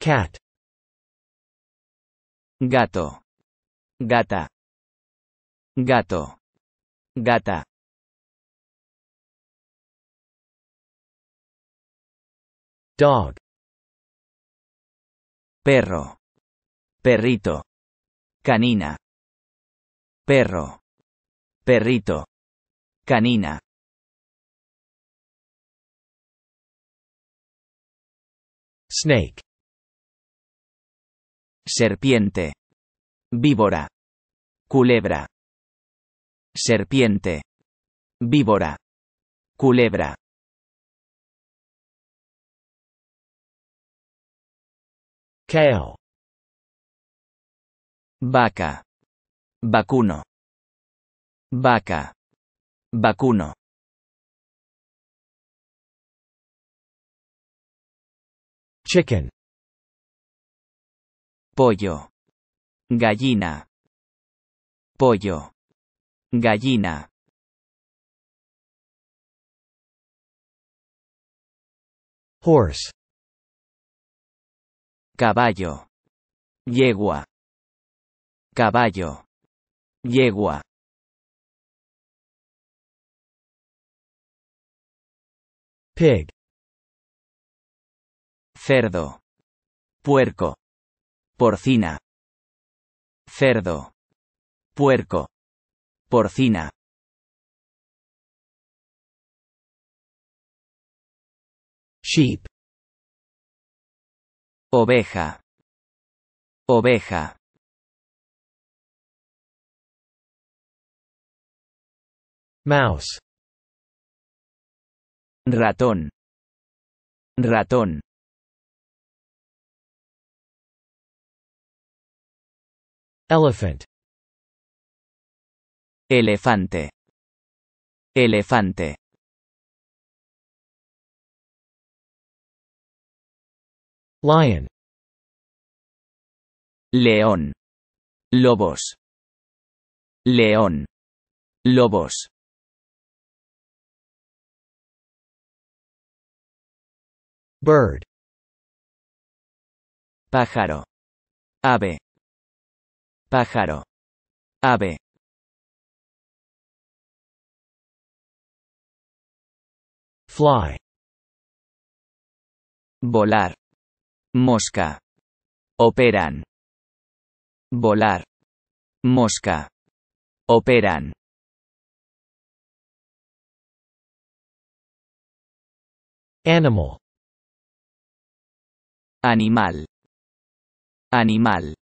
Cat. Gato. Gata. Gato. Gata. Dog. Perro. Perrito. Canina. Perro. Perrito. Canina. Snake. Serpiente. Víbora. Culebra. Serpiente. Víbora. Culebra. Cow. Vaca. Vacuno. Vaca. Vacuno. Chicken pollo, gallina, pollo, gallina. Horse. Caballo. Yegua. Caballo. Yegua. Pig. Cerdo. Puerco porcina, cerdo, puerco, porcina. Sheep. Oveja. Oveja. Mouse. Ratón. Ratón. Elephant. Elefante. Elefante. Lion. León. Lobos. León. Lobos. Bird. Pájaro. Ave. Pájaro. Ave. Fly. Volar. Mosca. Operan. Volar. Mosca. Operan. Animal. Animal. Animal.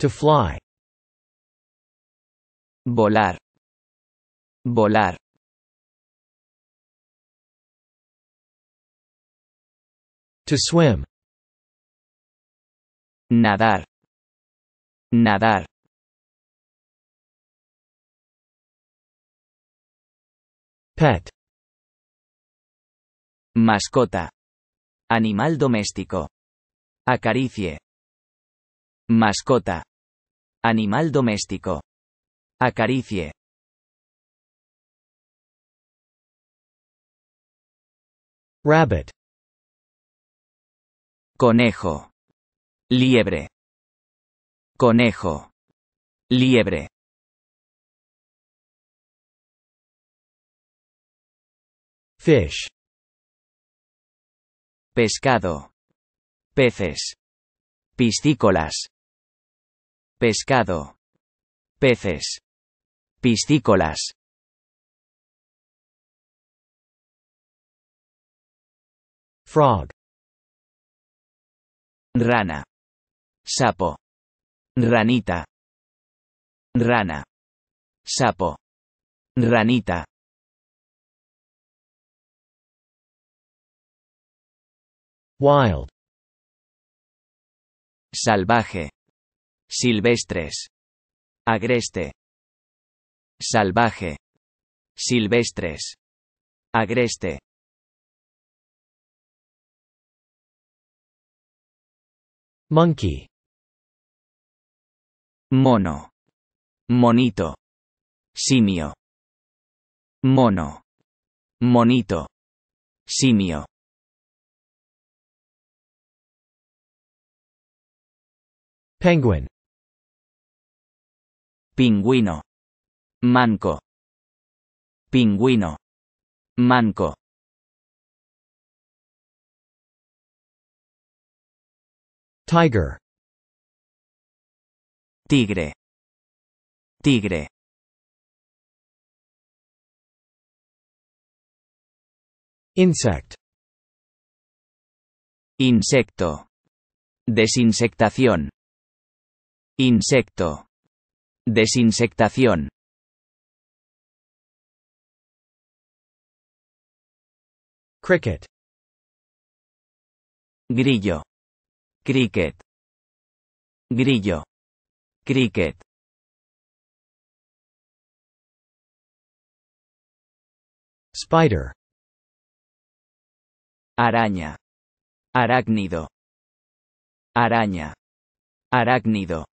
To fly. Volar. Volar. To swim. Nadar. Nadar. Pet. Mascota. Animal doméstico. Acaricie. Mascota. Animal doméstico. Acaricie. Rabbit. Conejo. Liebre. Conejo. Liebre. Fish. Pescado. Peces. Piscícolas. Pescado. Peces. Piscícolas. Frog. Rana. Sapo. Ranita. Rana. Sapo. Ranita. Wild. Salvaje silvestres, agreste, salvaje, silvestres, agreste. Monkey. Mono. Monito. Simio. Mono. Monito. Simio. Penguin. Pingüino. Manco. Pingüino. Manco. Tiger. Tigre. Tigre. Insect. Insecto. Desinsectación. Insecto. Desinsectación. Cricket. Grillo. Cricket. Grillo. Cricket. Spider. Araña. Arácnido. Araña. Arácnido.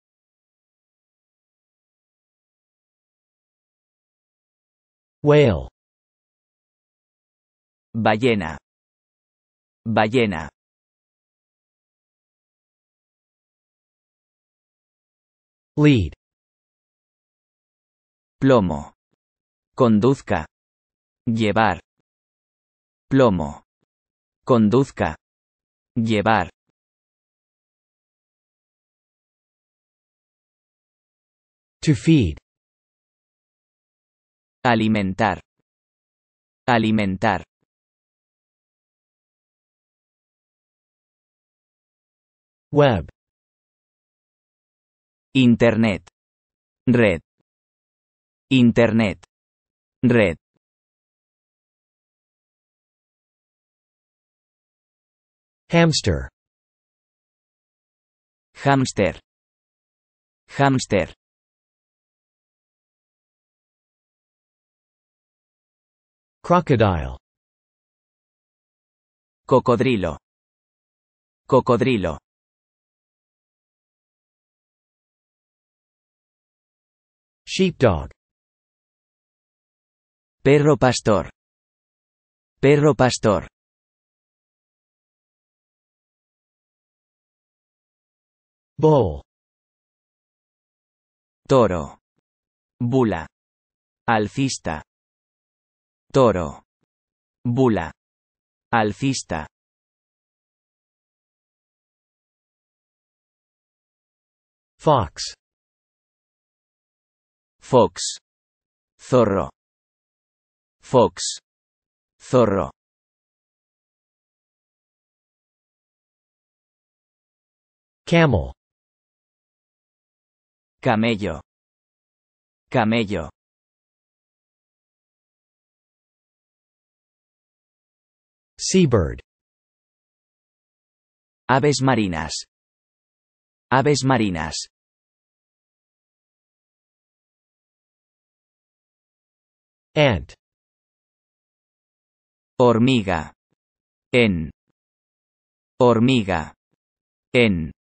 Whale. Ballena. Ballena. Lead. Plomo. Conduzca. Llevar. Plomo. Conduzca. Llevar. To feed. Alimentar. Alimentar. Web. Internet. Red. Internet. Red. Hamster. Hamster. Hamster. Crocodile. Cocodrilo. Cocodrilo. Sheepdog. Perro pastor. Perro pastor. Bull. Toro. Bula. Alcista. Toro. Bula. Alcista. Fox. Fox. Zorro. Fox. Zorro. Camel. Camello. Camello. Seabird. Aves marinas. Aves marinas. Ant. Hormiga. En. Hormiga. En.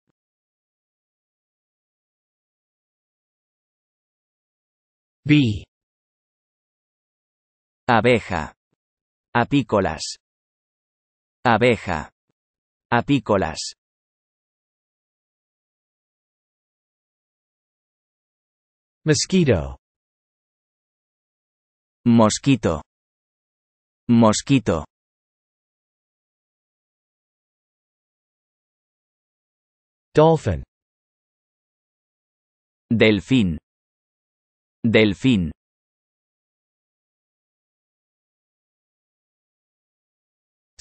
B. Abeja. Apícolas. Abeja. Apícolas. Mosquito. Mosquito. Mosquito. Dolphin. Delfín. Delfín.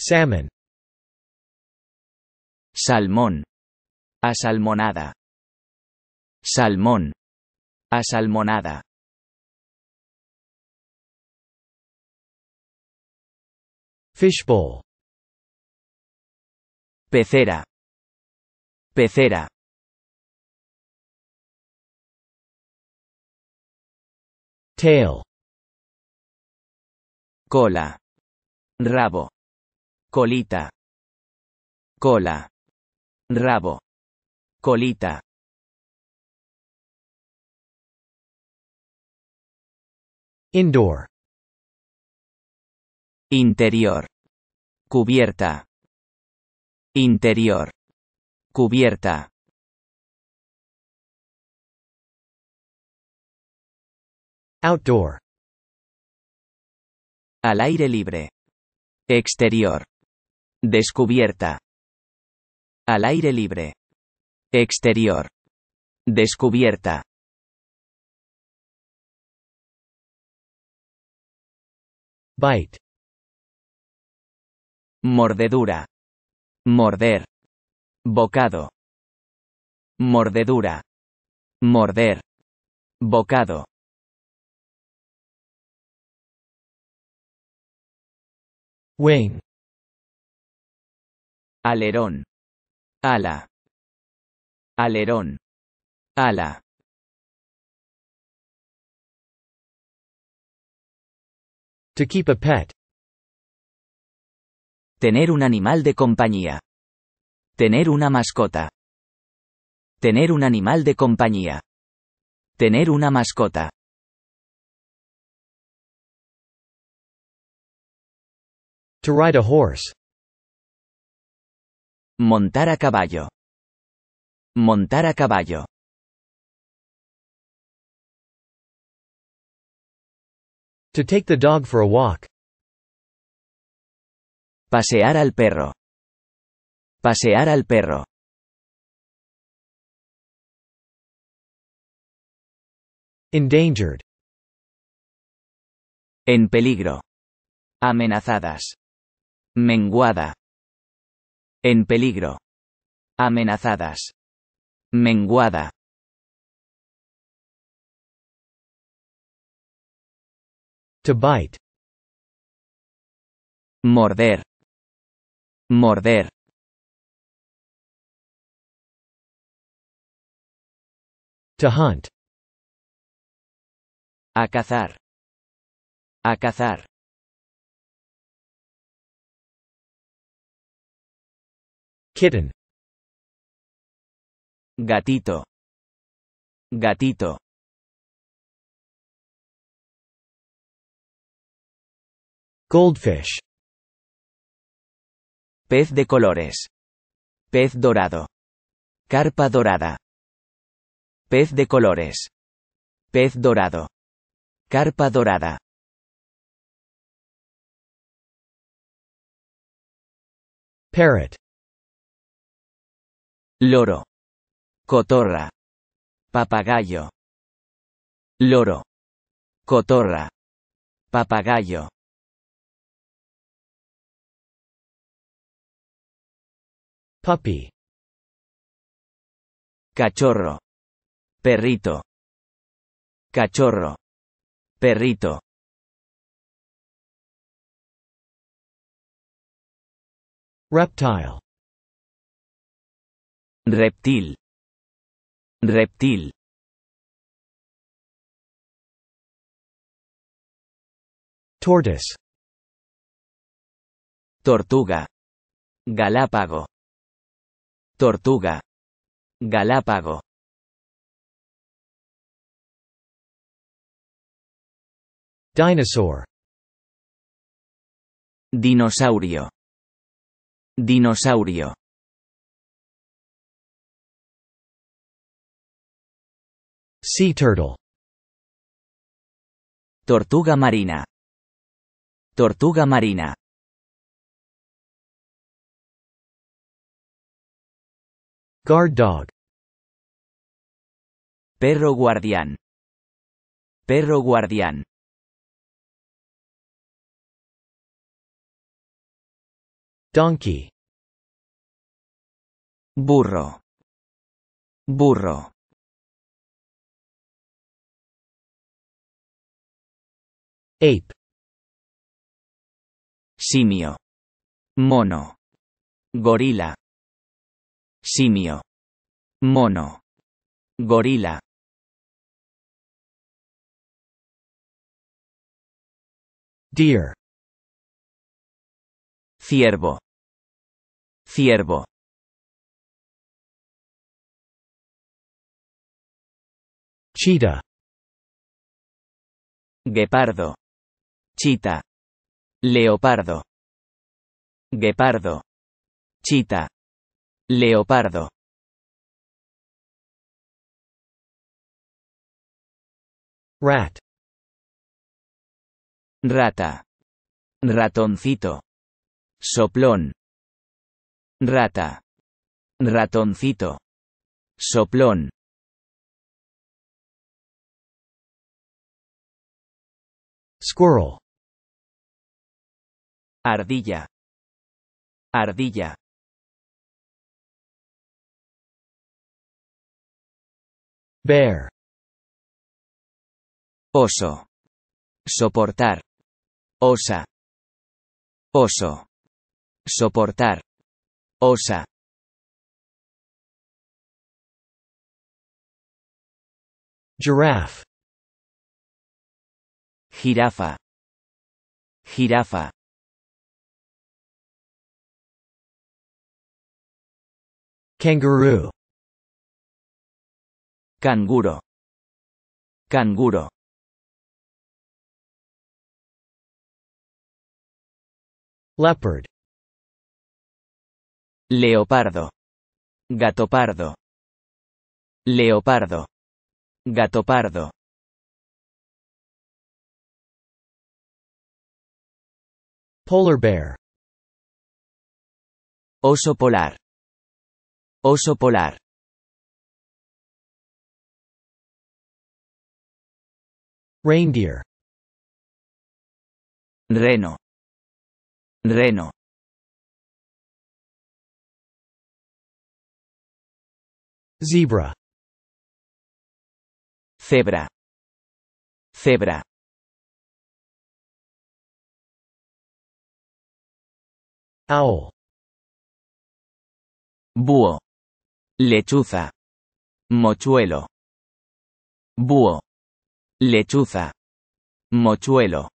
Salmon. Salmón. Asalmonada. Salmón. Asalmonada. Fishbowl. Pecera. Pecera. Tail. Cola. Rabo. colita, cola, rabo, colita. Indoor. Interior. Cubierta. Interior. Cubierta. Outdoor. Al aire libre. Exterior. Descubierta. Al aire libre. Exterior. Descubierta. Bite. Mordedura. Morder. Bocado. Mordedura. Morder. Bocado. Alerón. Ala. Alerón. Ala. To keep a pet. Tener un animal de compañía. Tener una mascota. Tener un animal de compañía. Tener una mascota. To ride a horse. Montar a caballo. Montar a caballo. To take the dog for a walk. Pasear al perro. Pasear al perro. Endangered. En peligro. Amenazadas. Menguada. En peligro. Amenazadas. Menguada. To bite. Morder. Morder. To hunt. A cazar. A cazar. Kitten. Gatito. Gatito. Goldfish. Pez de colores. Pez dorado. Carpa dorada. Pez de colores. Pez dorado. Carpa dorada. Parrot. Loro. Cotorra. Papagayo. Loro. Cotorra. Papagayo. Puppy. Cachorro. Perrito. Cachorro. Perrito. Reptile. Reptil. Reptil. Tortoise. Tortuga. Galápago. Tortuga. Galápago. Dinosaur. Dinosaurio. Dinosaurio. Sea turtle. Tortuga marina. Tortuga marina. Guard dog. Perro guardián. Perro guardián. Donkey. Burro. Burro. Ape. Simio. Mono. Gorila. Simio. Mono. Gorila. Deer. Ciervo. Ciervo. Cheetah. Guepardo chita, leopardo, guepardo, chita, leopardo. Rat. Rata. Ratoncito. Soplón. Rata. Ratoncito. Soplón. Squirrel. Ardilla. Ardilla. Bear. Oso. Soportar. Osa. Oso. Soportar. Osa. girafa, Jirafa. Jirafa. Kangaroo. Canguro. Canguro. Leopard. Leopardo. pardo Leopardo. pardo Polar bear. Oso polar. Oso polar. Reindeer. Reno. Reno. Zebra. Cebra. Cebra. Owl. Búho. Lechuza. Mochuelo. Búho. Lechuza. Mochuelo.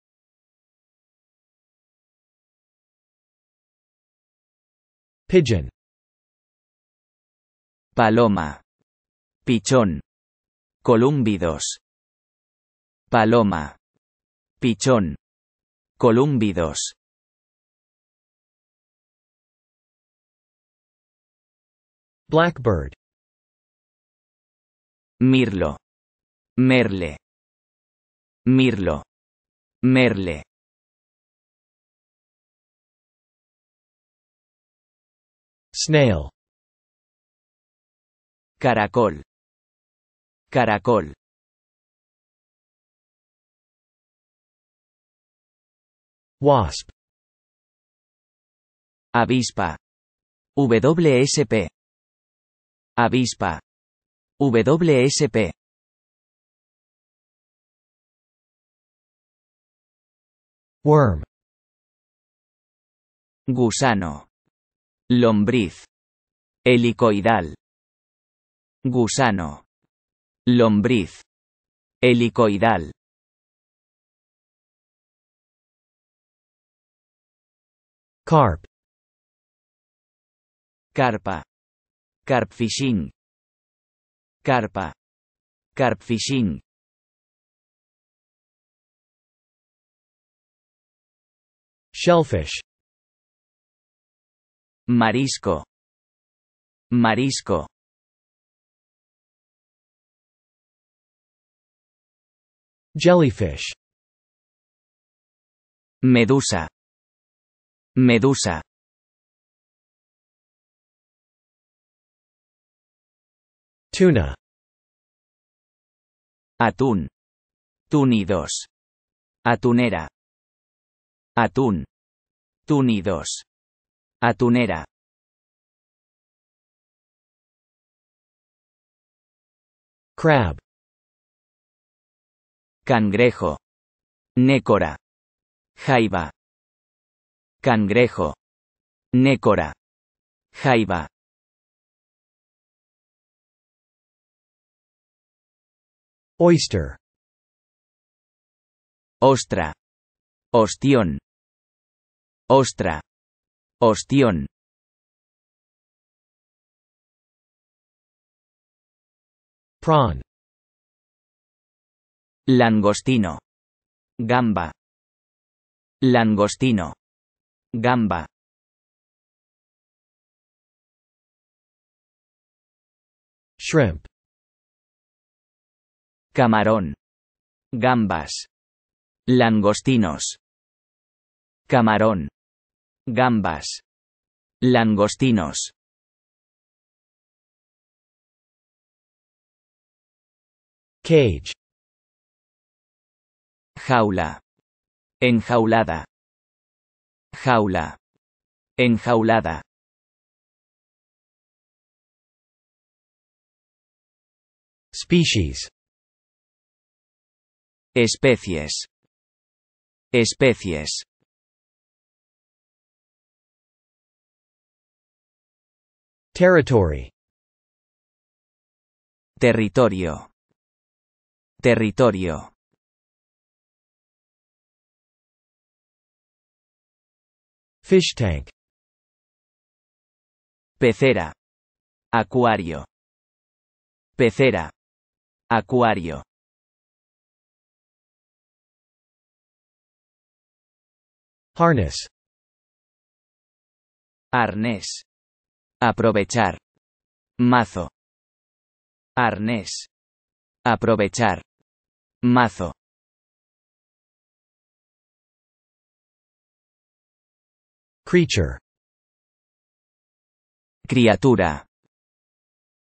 Pigeon. Paloma. Pichón. Colúmbidos. Paloma. Pichón. Colúmbidos. Blackbird. Mirlo. Merle. Mirlo. Merle. Snail. Caracol. Caracol. Wasp. Avispa. WSP. Avispa. WSP. Worm. Gusano. Lombriz. Helicoidal. Gusano. Lombriz. Helicoidal. Carp. Carpa. Carp fishing. Carpa. Carp fishing. Shellfish. Marisco. Marisco. Jellyfish. Medusa. Medusa. Tuna. Atún. Túnidos. Atunera. Atún. Túnidos. Atunera. Crab. Cangrejo. Nécora. Jaiba. Cangrejo. Nécora. Jaiba. Oyster. Ostra. Ostión. Ostra. Ostión. Prawn. Langostino. Gamba. Langostino. Gamba. Shrimp. Camarón. Gambas. Langostinos. Camarón. Gambas. Langostinos. Cage. Jaula. Enjaulada. Jaula. Enjaulada. Especies. Especies. Territory. Territorio. Territorio. Fish tank. Pecera. Acuario. Pecera. Acuario. Harness. Arnés. Aprovechar. Mazo. Arnés. Aprovechar. Mazo. Creature. Criatura.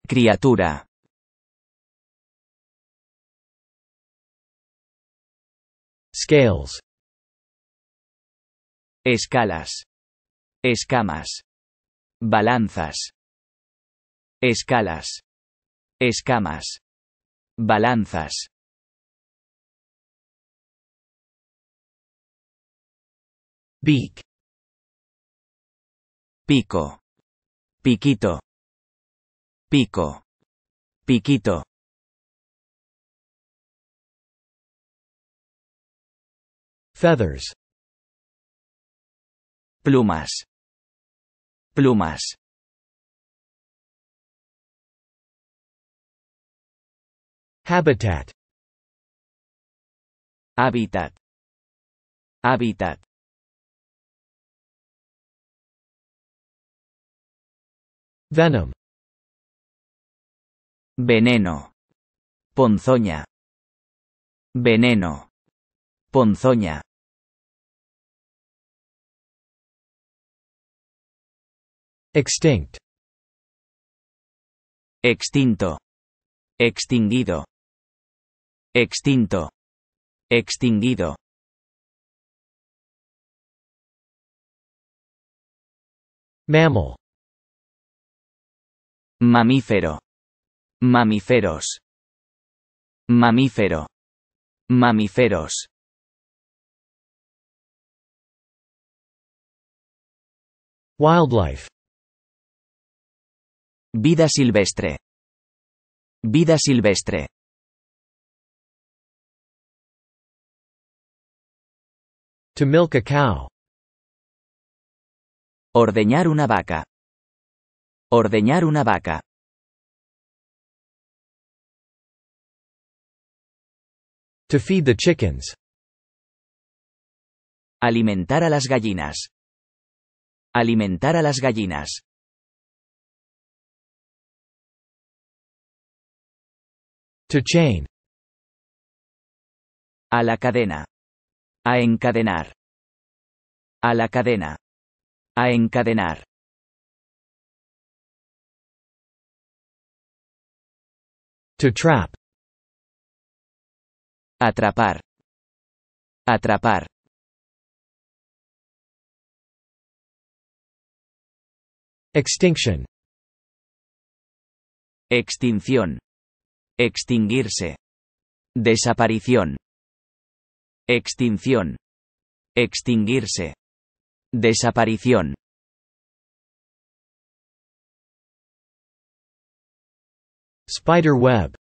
Criatura. Scales. Escalas. Escamas. Balanzas. Escalas. Escamas. Balanzas. Beak. Pico. Piquito. Pico. Piquito. Feathers. Plumas. Plumas. Habitat. Hábitat. Hábitat. Venom. Veneno. Ponzoña. Veneno. Ponzoña. Extinct. Extinto. Extinguido. Extinto. Extinguido. Mammal. Mamífero. Mamíferos. Mamífero. Mamíferos. Wildlife Vida silvestre. Vida silvestre. To milk a cow. Ordeñar una vaca. Ordeñar una vaca. To feed the chickens. Alimentar a las gallinas. Alimentar a las gallinas. To chain. A la cadena. A encadenar. A la cadena. A encadenar. To trap. Atrapar. Atrapar. Extinction. Extinción. Extinguirse. Desaparición. Extinción. Extinguirse. Desaparición. Spider web.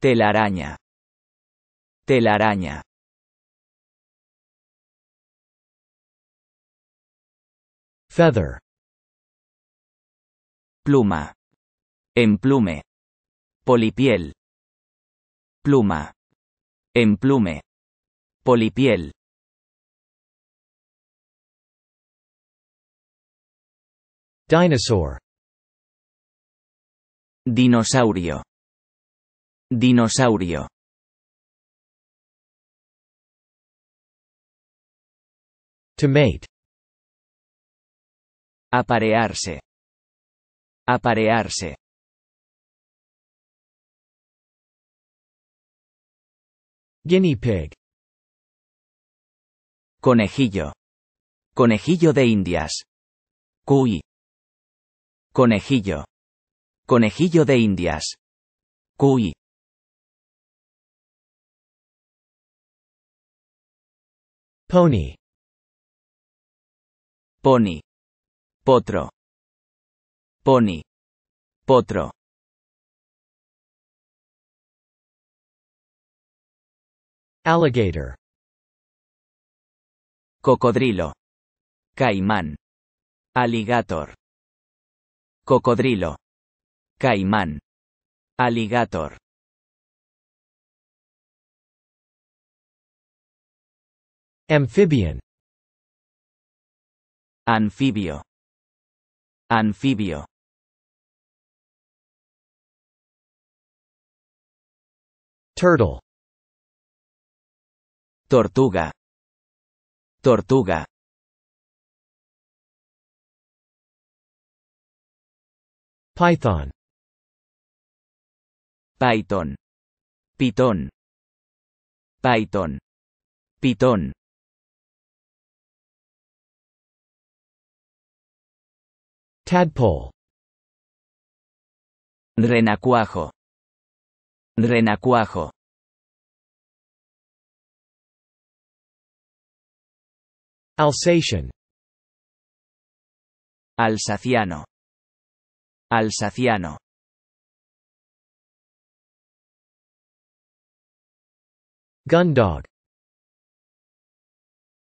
Telaraña. Telaraña. Feather. Pluma. Emplume. Polipiel. Pluma. Emplume. Polipiel. Dinosaur. Dinosaurio. Dinosaurio. To Aparearse. Aparearse. Guinea pig. Conejillo. Conejillo de Indias. Cuy. Conejillo. Conejillo de Indias. Cuy. Pony. Pony. Potro. Pony. Potro. Alligator. Cocodrilo. Caimán. Alligator. Cocodrilo. Caimán. Alligator. Amphibian. Anfibio. Anfibio. Turtle. Tortuga. Tortuga. Python. Python. Pitón. Python. Pitón. Tadpole. Renacuajo. Renacuajo. Alsatian. Alsaciano. Alsaciano. Gundog.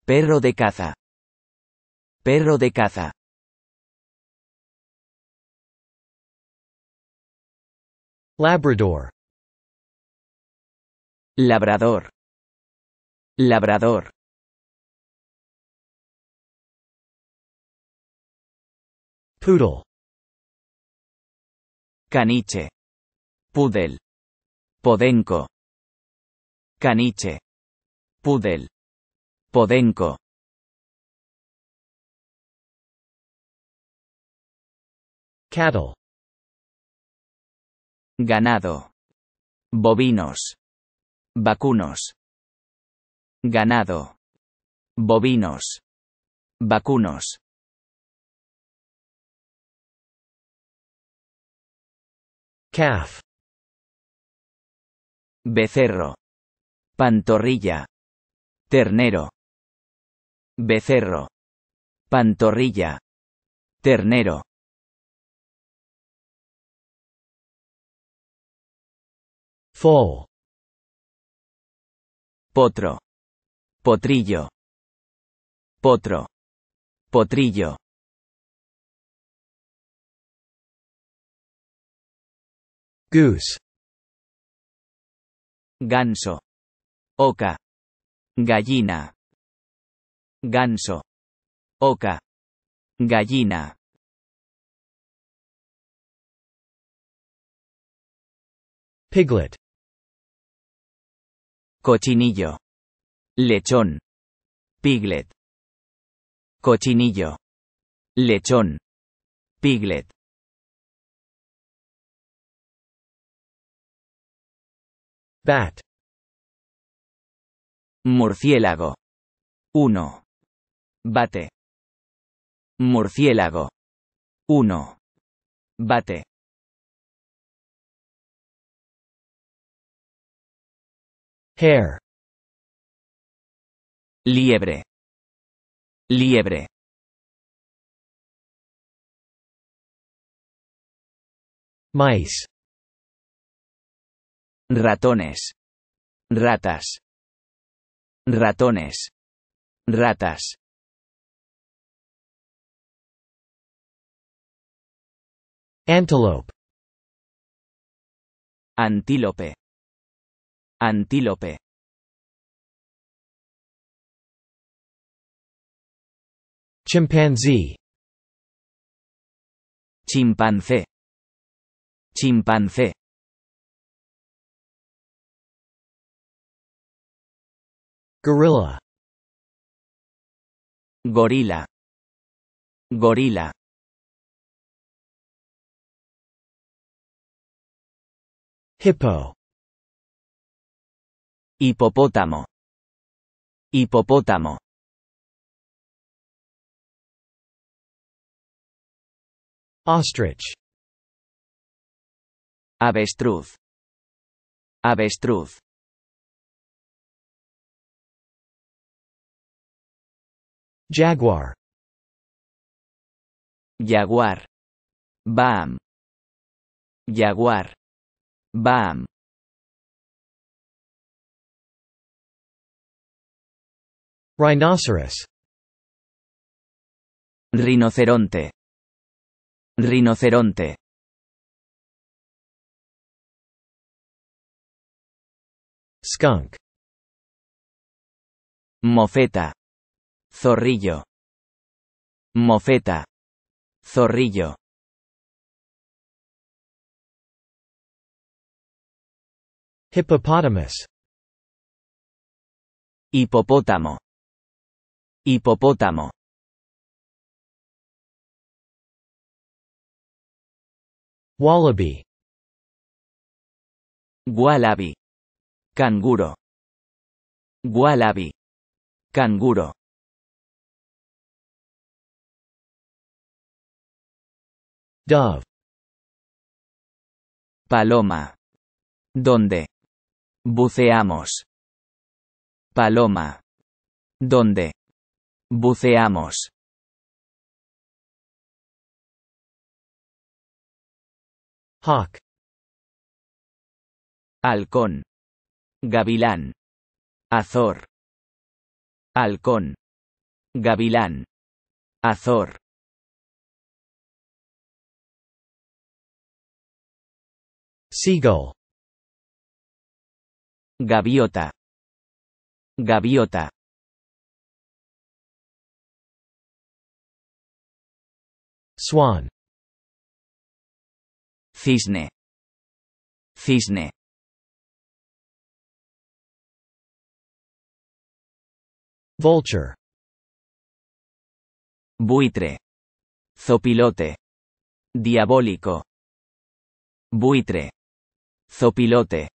Perro de caza. Perro de caza. Labrador. Labrador. Labrador. Poodle. Caniche. Poodle. Podenco. Caniche. Poodle. Podenco. Cattle. Ganado. Bovinos. Vacunos. Ganado. Bovinos. Vacunos. Calf. Becerro. Pantorrilla. Ternero. Becerro. Pantorrilla. Ternero. Foal. Potro. Potrillo. Potro. Potrillo. Goose. Ganso. Oca. Gallina. Ganso. Oca. Gallina. Piglet. Cochinillo. Lechón. Piglet. Cochinillo. Lechón. Piglet. Bat. Murciélago. 1. Bate. Murciélago. 1. Bate. Hair. Liebre. Liebre. Mice ratones, ratas, ratones, ratas. Antelope. Antílope. Antílope. Chimpanzee. Chimpancé. Chimpancé. Gorilla. Gorila. Gorila. Hippo. Hipopótamo. Hipopótamo. Ostrich. Avestruz. Avestruz. Jaguar. Jaguar. Bam. Jaguar. Bam. Rhinoceros. Rinoceronte. Rinoceronte. Skunk. Mofeta. Zorrillo. Mofeta. Zorrillo. Hippopotamus. Hipopótamo. Hipopótamo. Wallaby. Gualabi Canguro. Gualabi Canguro. Dove. Paloma. ¿Dónde? Buceamos. Paloma. ¿Dónde? Buceamos. Hawk. Halcón. Gavilán. Azor. Halcón. Gavilán. Azor. Seagull. Gaviota. Gaviota. Swan. Cisne. Cisne. Vulture. Buitre. Zopilote. Diabólico. Buitre. Zopilote.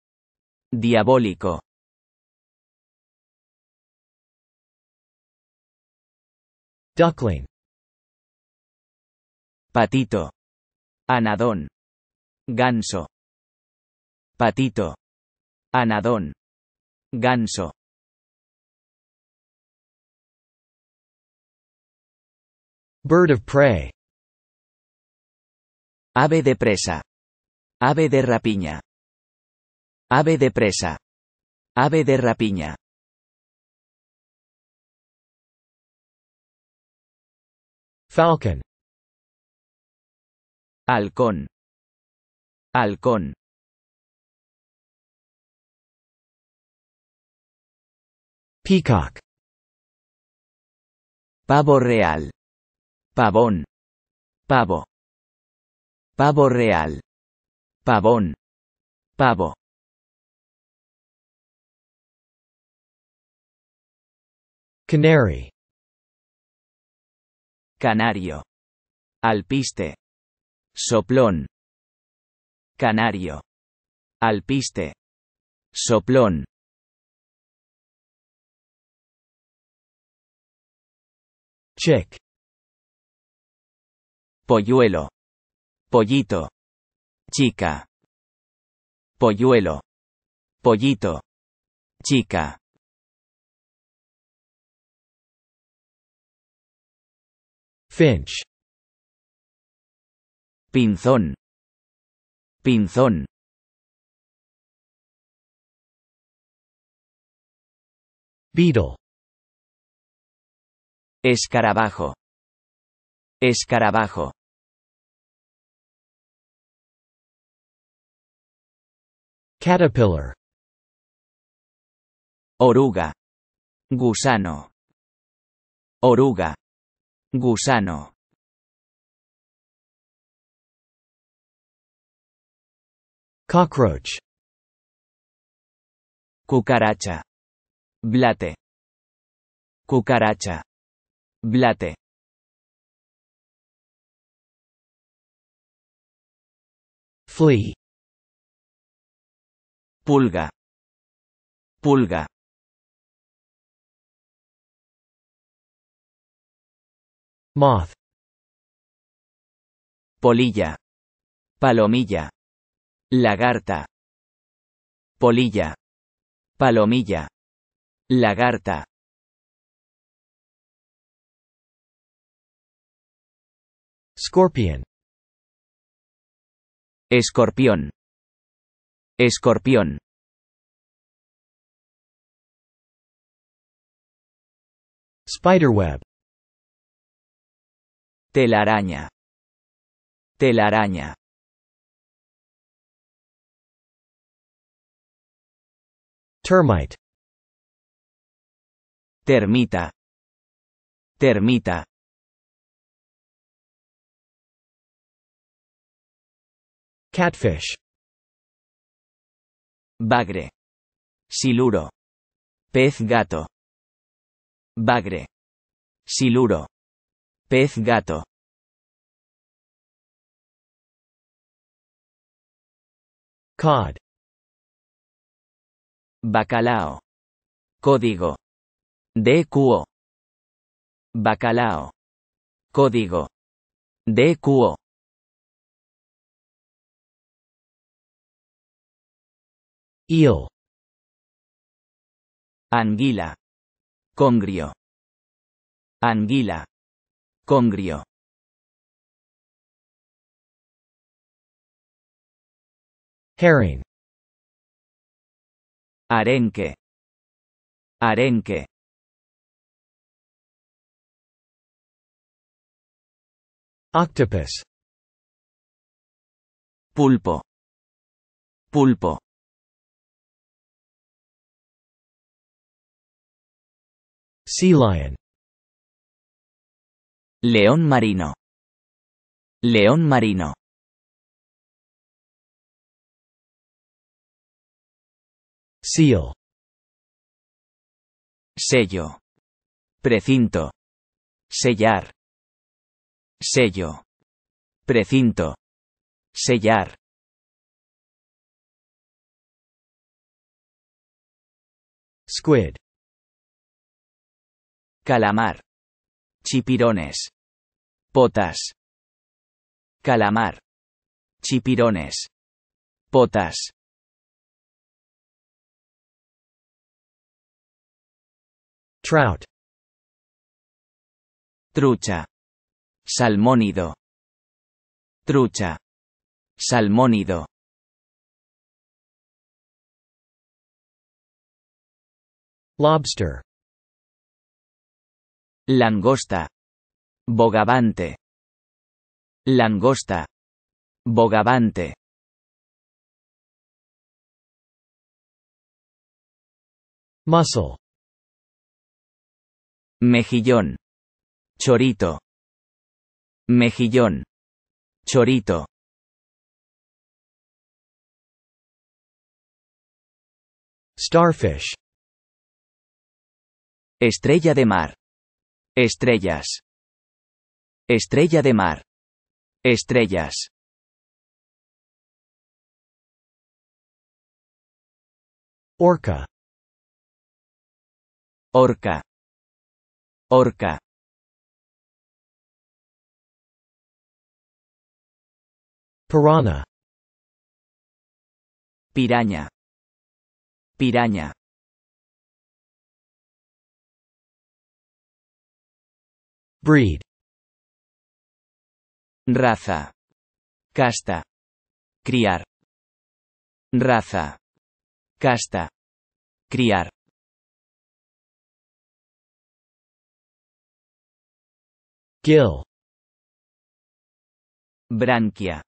Diabólico. Duckling. Patito. Anadón. Ganso. Patito. Anadón. Ganso. Bird of prey. Ave de presa. Ave de rapiña. Ave de presa. Ave de rapiña. Falcon. Halcón. Halcón. Peacock. Pavo real. Pavón. Pavo. Pavo real. Pavón. Pavo. Canary. Canario. Alpiste. Soplón. Canario. Alpiste. Soplón. Chick. Polluelo. Pollito. Chica. Polluelo. Pollito. Chica. Finch. Pinzón. Pinzón. Beetle. Escarabajo. Escarabajo. Caterpillar. Oruga. Gusano. Oruga. Gusano. Cockroach. Cucaracha. Blate. Cucaracha. Blate. Flea. Pulga. Pulga. Moth. Polilla. Palomilla. Lagarta. Polilla. Palomilla. Lagarta. Scorpion. Escorpión. Escorpión. Spiderweb. Telaraña. Telaraña. Termite. Termita. Termita. Catfish. Bagre. Siluro. Pez gato. Bagre. Siluro. Pez gato. Cod. Bacalao. Código. DQO. Bacalao. Código. DQO. Eel. Anguila. Congrio. Anguila. Congrio. herring arenque arenque octopus pulpo pulpo sea lion león marino león marino Seal. Sello. Precinto. Sellar. Sello. Precinto. Sellar. Squid. Calamar. Chipirones. Potas. Calamar. Chipirones. Potas. Trout. Trucha. Salmónido. Trucha. Salmónido. Lobster. Langosta. Bogavante. Langosta. Bogavante. Mussel. Mejillón. Chorito. Mejillón. Chorito. Starfish. Estrella de mar. Estrellas. Estrella de mar. Estrellas. Orca. Orca. Orca. Piranha. Piraña. Piraña. Breed. Raza. Casta. Criar. Raza. Casta. Criar. gill branquia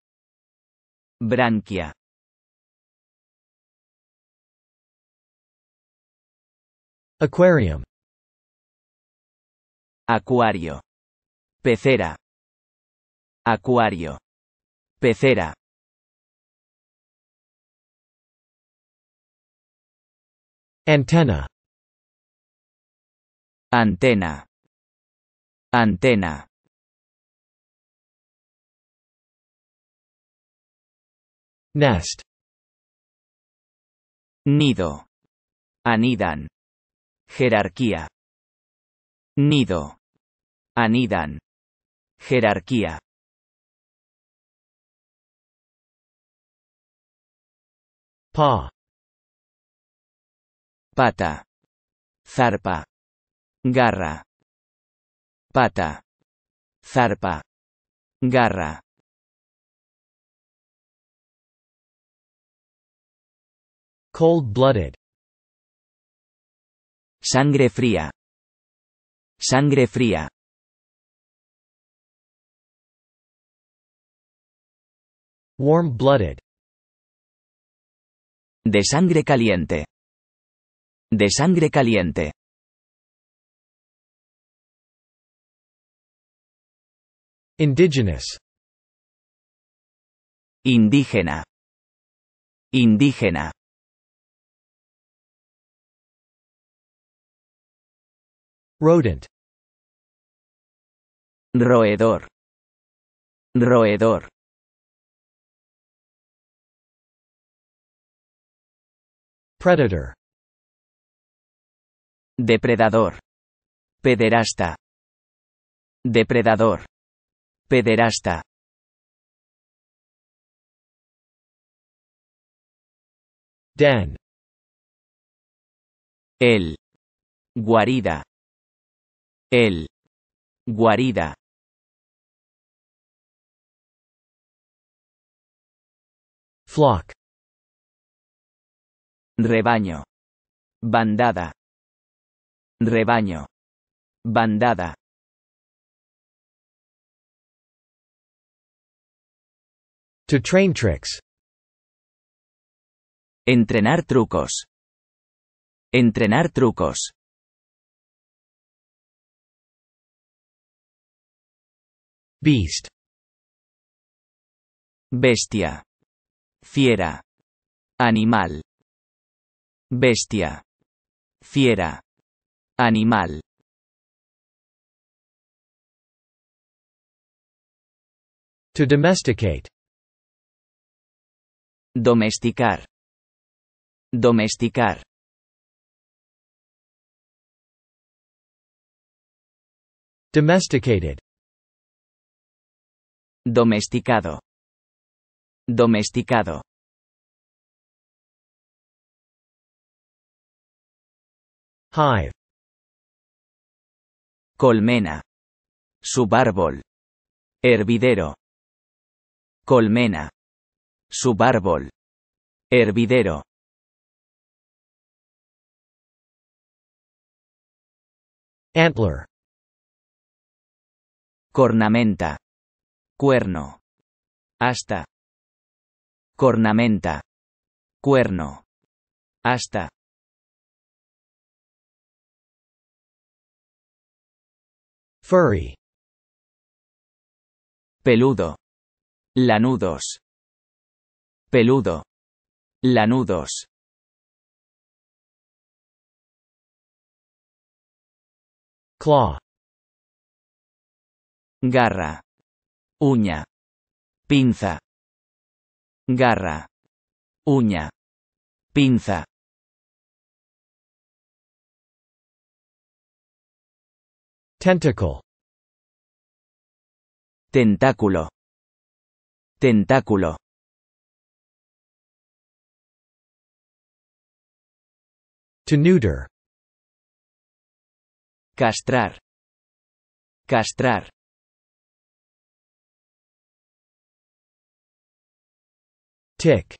branquia aquarium acuario pecera acuario pecera antenna antena antena Nest. Nido. Anidan. Jerarquía. Nido. Anidan. Jerarquía. Pa. Pata. Zarpa. Garra. Pata. Zarpa. Garra. Cold-blooded. Sangre fría. Sangre fría. Warm-blooded. De sangre caliente. De sangre caliente. Indigenous. Indígena. Indígena. rodent roedor roedor predator depredador pederasta depredador pederasta Dan el guarida el. Guarida. Flock. Rebaño. Bandada. Rebaño. Bandada. To train tricks. Entrenar trucos. Entrenar trucos. Beast. Bestia. Fiera. Animal. Bestia. Fiera. Animal. To domesticate. Domesticar. Domesticar. Domesticated. Domesticado. Domesticado. Hive. Colmena. Subárbol. Hervidero. Colmena. Subárbol. Hervidero. Antler. Cornamenta cuerno, hasta, cornamenta, cuerno, hasta. Furry. Peludo. Lanudos. Peludo. Lanudos. Claw. Garra uña, pinza, garra, uña, pinza. Tentacle. Tentáculo. Tentáculo. To Castrar. Castrar. Tick.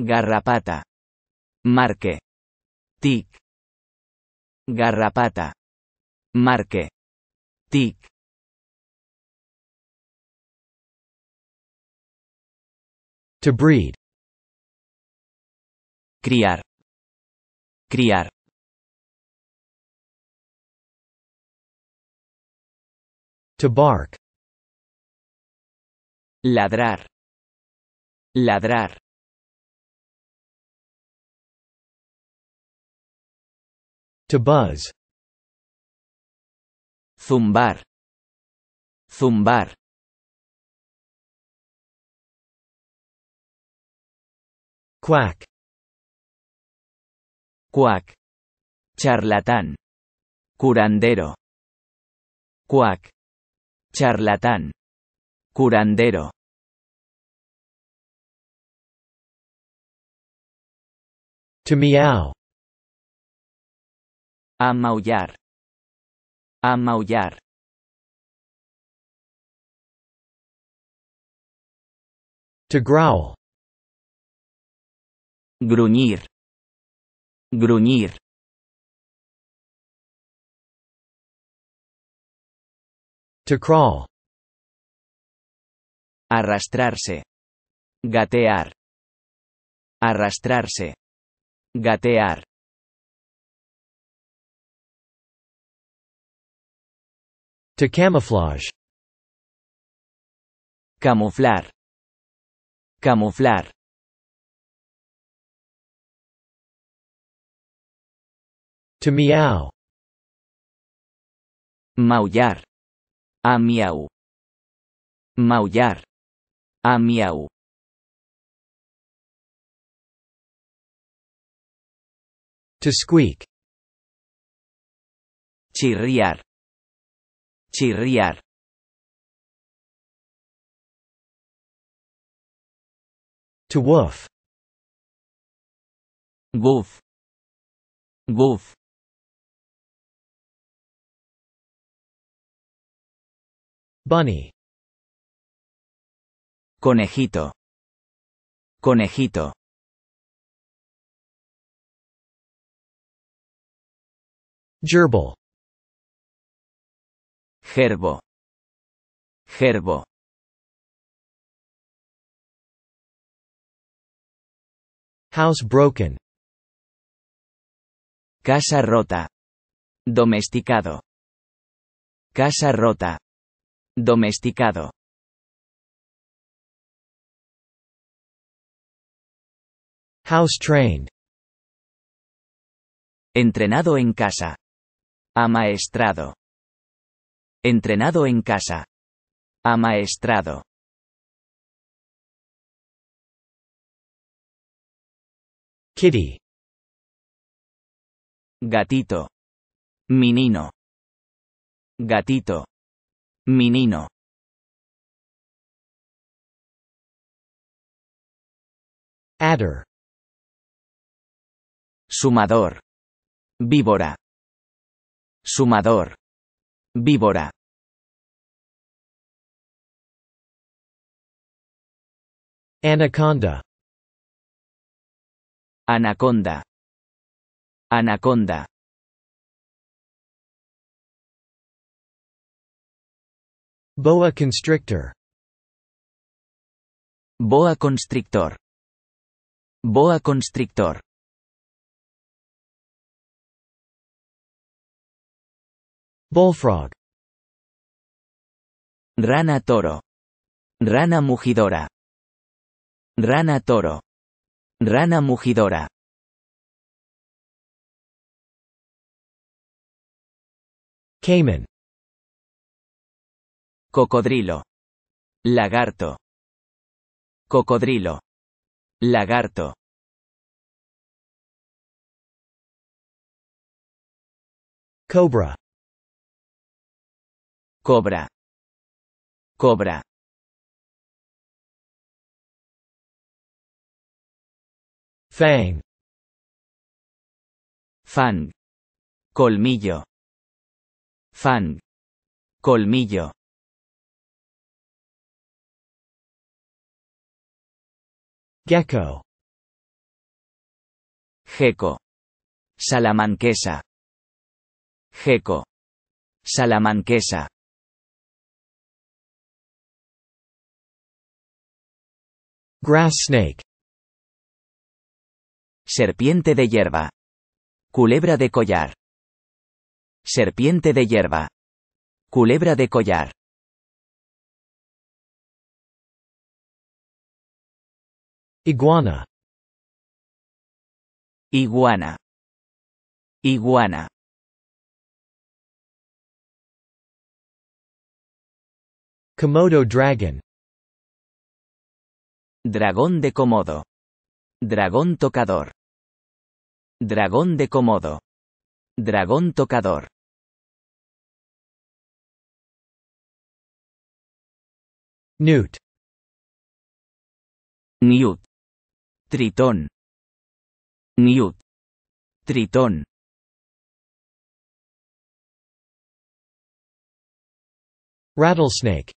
Garrapata. Marque. Tick. Garrapata. Marque. Tick. To breed. Criar. Criar. To bark. Ladrar. ladrar To buzz. Zumbar. Zumbar. Quack. Quack. Charlatán. Curandero. Quack. Charlatán. Curandero. To meow. A maullar. A maullar. To growl. Gruñir. Gruñir. To crawl. Arrastrarse. Gatear. Arrastrarse. Gatear. To camouflage. Camuflar. Camuflar. To meow. Maullar. A miau. Maullar. A miau. To squeak. Chirriar. Chirriar. To woof. Woof. Woof. Bunny. Conejito. Conejito. Gerbo. Gerbo. House broken. Casa rota. Domesticado. Casa rota. Domesticado. House trained. Entrenado en casa. Amaestrado. Entrenado en casa. Amaestrado. Kitty. Gatito. Minino. Gatito. Minino. Adder. Sumador. Víbora. Sumador. Víbora. Anaconda. Anaconda. Anaconda. Boa constrictor. Boa constrictor. Boa constrictor. Bullfrog. Rana toro. Rana mugidora. Rana toro. Rana mugidora. Cayman. Cocodrilo. Lagarto. Cocodrilo. Lagarto. Cobra. Cobra. Cobra. Fang. Fang. Colmillo. Fang. Colmillo. Gecko. gecko, Salamanquesa. gecko, Salamanquesa. Grass snake. Serpiente de hierba. Culebra de collar. Serpiente de hierba. Culebra de collar. Iguana. Iguana. Iguana. Komodo dragon. Dragón de Comodo. Dragón tocador. Dragón de Comodo. Dragón tocador. Newt. Newt. Tritón. Newt. Tritón. Rattlesnake.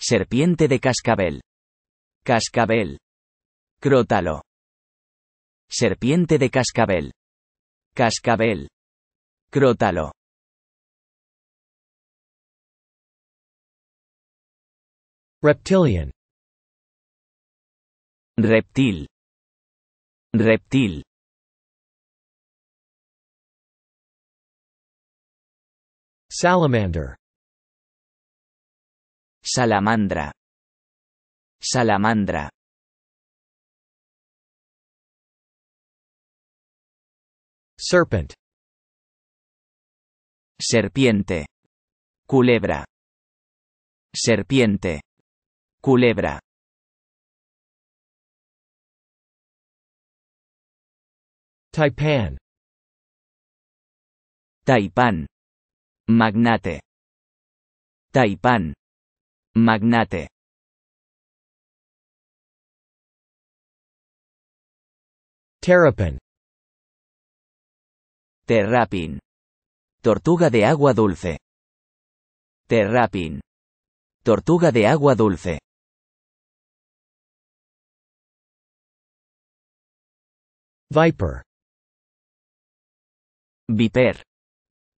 Serpiente de cascabel. Cascabel. Crótalo. Serpiente de cascabel. Cascabel. Crótalo. Reptilian. Reptil. Reptil. Salamander. Salamandra. Salamandra. Serpent. Serpiente. Culebra. Serpiente. Culebra. Taipan. Taipán. Magnate. Taipán. Magnate. Terrapin. Terrapin. Tortuga de agua dulce. Terrapin. Tortuga de agua dulce. Viper. Viper.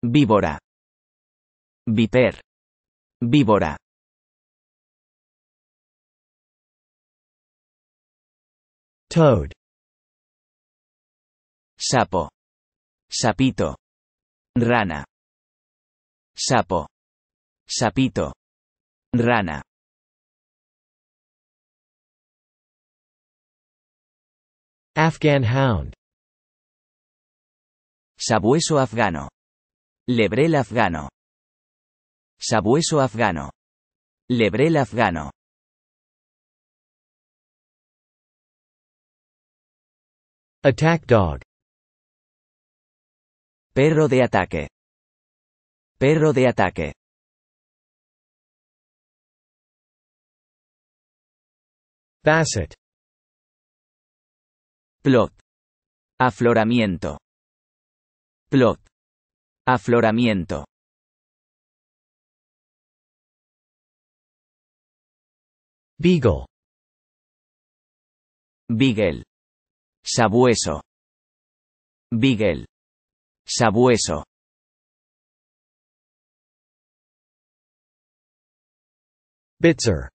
Víbora. Viper. Víbora. Toad. Sapo. Sapito. Rana. Sapo. Sapito. Rana. Afghan hound. Sabueso afgano. Lebrel afgano. Sabueso afgano. Lebrel afgano. Attack dog. Perro de ataque. Perro de ataque. Basset. Plot. Afloramiento. Plot. Afloramiento. Beagle. Beagle. Sabueso. Beagle. Sabueso. Bitzer.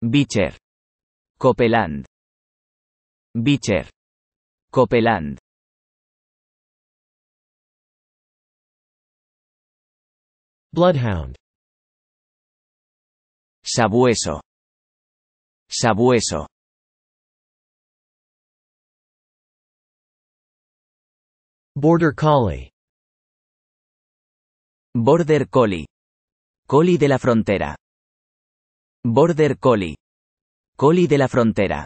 Bicher. Copeland. Bicher. Copeland. Bloodhound. Sabueso. Sabueso. Border Collie. Border Collie. Collie de la frontera. Border Collie. Collie de la frontera.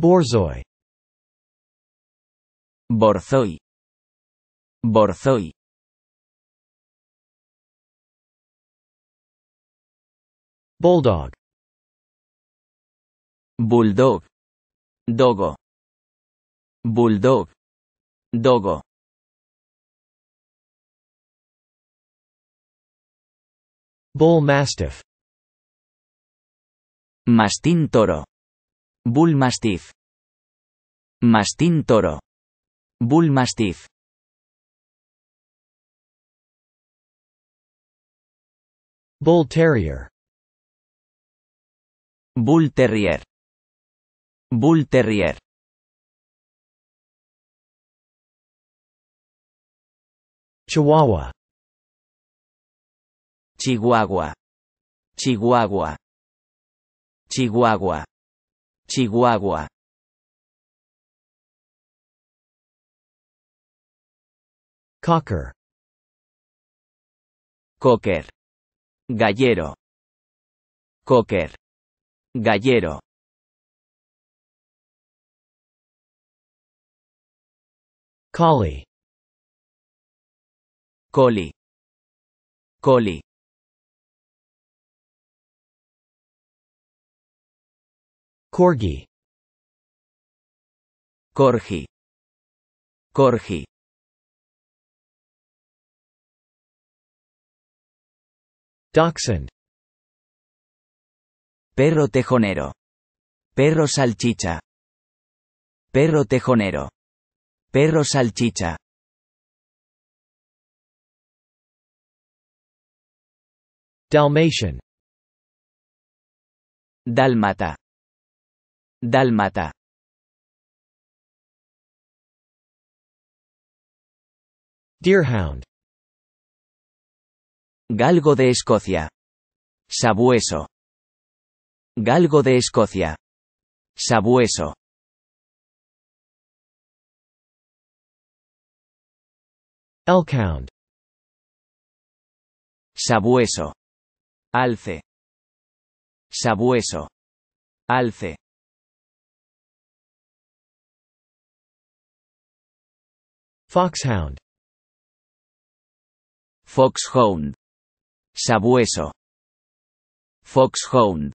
Borzoi. Borzoi. Borzoi. Bulldog. Bulldog. Dogo. Bulldog. Dogo. Bull Mastiff. Mastín toro. Bull Mastiff. Mastín toro. Bull Mastiff. Bull Terrier. Bull Terrier. Bull Terrier. Chihuahua. Chihuahua. Chihuahua. Chihuahua. Chihuahua. Cocker. Cocker. Gallero. Cocker. Gallero. Collie Collie Collie Corgi Corgi Corgi Dachshund Perro tejonero Perro salchicha Perro tejonero Perro salchicha. Dalmatian. Dalmata Dalmata Deerhound. Galgo de Escocia. Sabueso. Galgo de Escocia. Sabueso. Elkhound. Sabueso. Alce. Sabueso. Alce. Foxhound. Foxhound. Sabueso. Foxhound.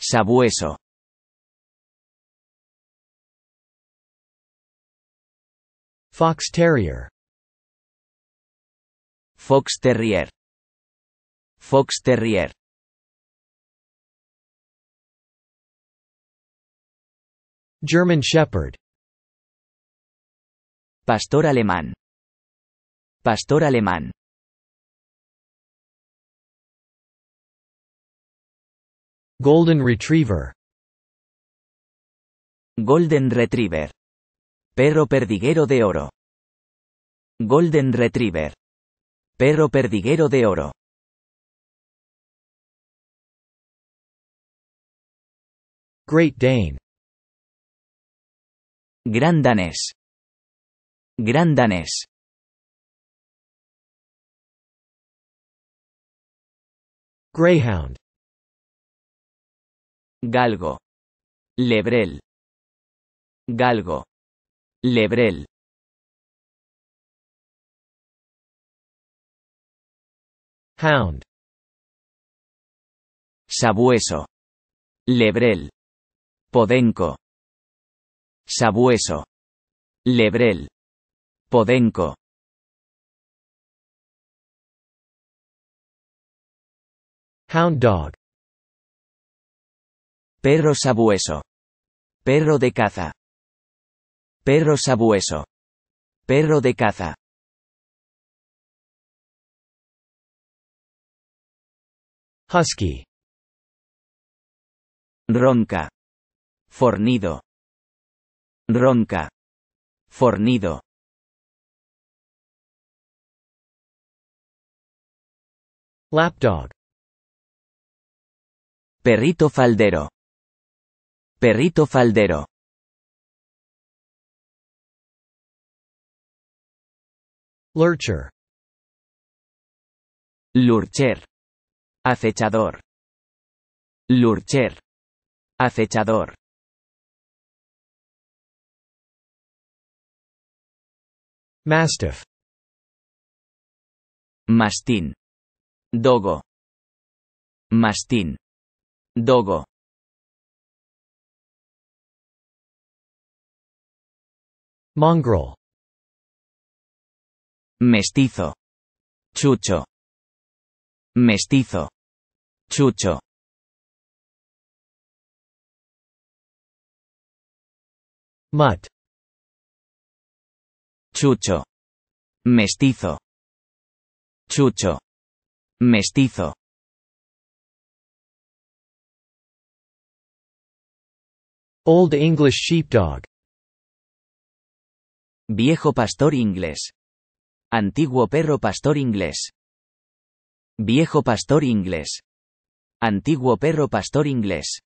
Sabueso. Fox terrier Fox Terrier. Fox Terrier. German Shepherd. Pastor alemán. Pastor alemán. Golden Retriever. Golden Retriever. Perro perdiguero de oro. Golden Retriever. Perro perdiguero de oro. Great Dane. Gran danés. Gran danés. Greyhound. Galgo. Lebrel. Galgo. Lebrel. Hound. Sabueso. Lebrel. Podenco. Sabueso. Lebrel. Podenco. Hound dog. Perro sabueso. Perro de caza. Perro sabueso. Perro de caza. Husky. Ronca. Fornido. Ronca. Fornido. Lapdog. Perrito faldero. Perrito faldero. Lurcher. Lurcher. Acechador. Lurcher. Acechador. Mastiff. Mastín. Dogo. Mastín. Dogo. Mongrel. Mestizo. Chucho. Mestizo. Chucho. mut Chucho. Mestizo. Chucho. Mestizo. Old English Sheepdog. Viejo pastor inglés. Antiguo perro pastor inglés. Viejo pastor inglés. Antiguo perro pastor inglés.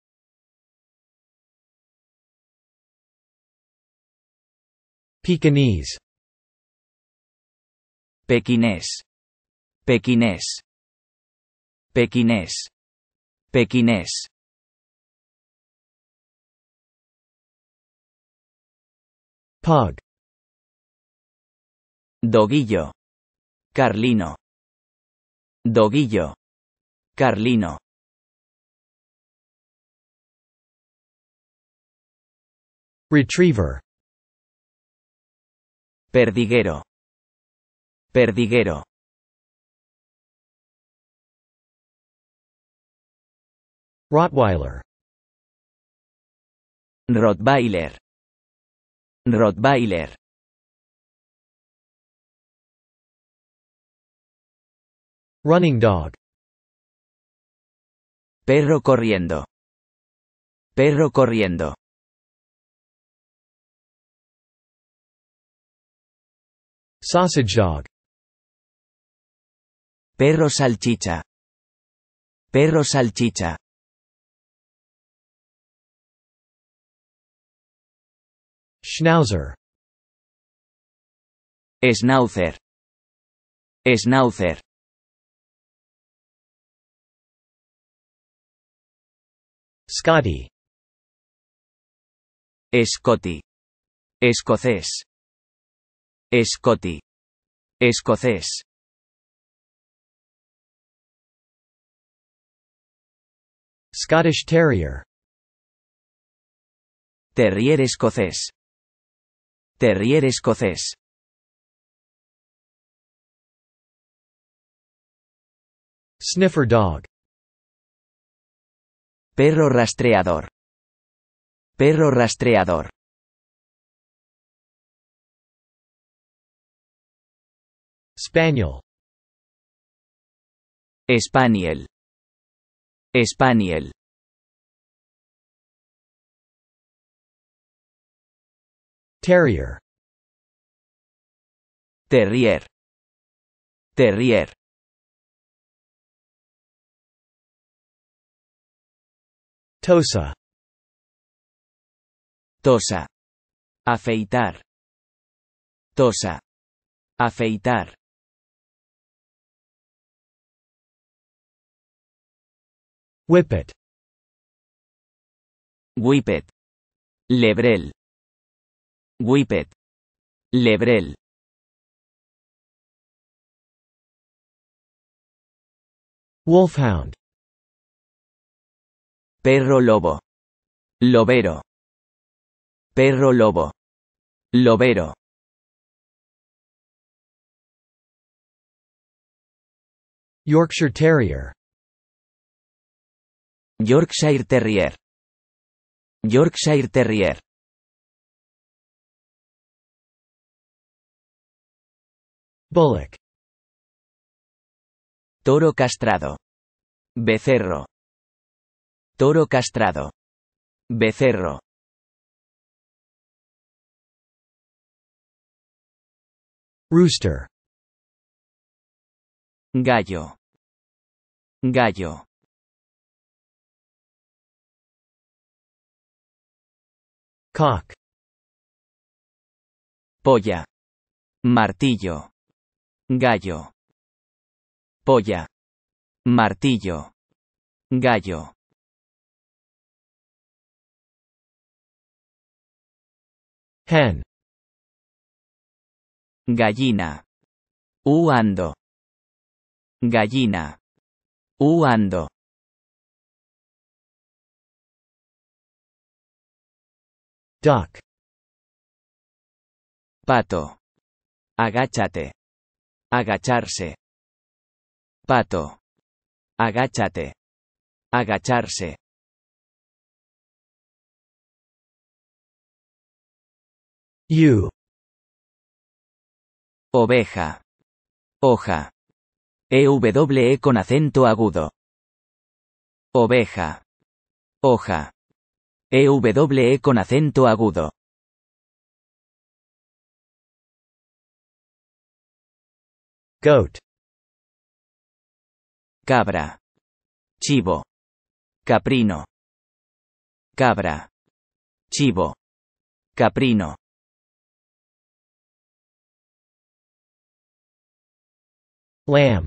Pekinese. Pekinés. Pekinés. Pekinés. Pekinés. Pug. Doguillo. Carlino. Doguillo. Carlino. Retriever. Perdiguero. Perdiguero. Rottweiler. Rottweiler. Rottweiler. Running dog. Perro corriendo. Perro corriendo. Sausage dog. Perro salchicha. Perro salchicha. Schnauzer. Schnauzer. Schnauzer. Scotty. Scotty. Escocés. Scotty. Escocés. Scottish Terrier. Terrier escocés. Terrier escocés. Sniffer dog Perro rastreador. Perro rastreador. español, Spaniel. Spaniel. Terrier. Terrier. Terrier. Tosa. Tosa. Afeitar. Tosa. Afeitar. Whippet. Whippet. Lebrel. Whippet. Lebrel. Wolfhound. Perro lobo. Lobero. Perro lobo. Lobero. Yorkshire Terrier. Yorkshire Terrier. Yorkshire Terrier. Bullock. Toro castrado. Becerro. Toro castrado. Becerro. Rooster. Gallo. Gallo. Cock. Polla. Martillo. Gallo. Polla. Martillo. Gallo. Gallina. Uando. Gallina. Uando. Duck. Pato. Agáchate. Agacharse. Pato. Agáchate. Agacharse. Oveja. Hoja. EWE e con acento agudo. Oveja. Hoja. EWE e con acento agudo. Goat. Cabra. Chivo. Caprino. Cabra. Chivo. Caprino. Lamb.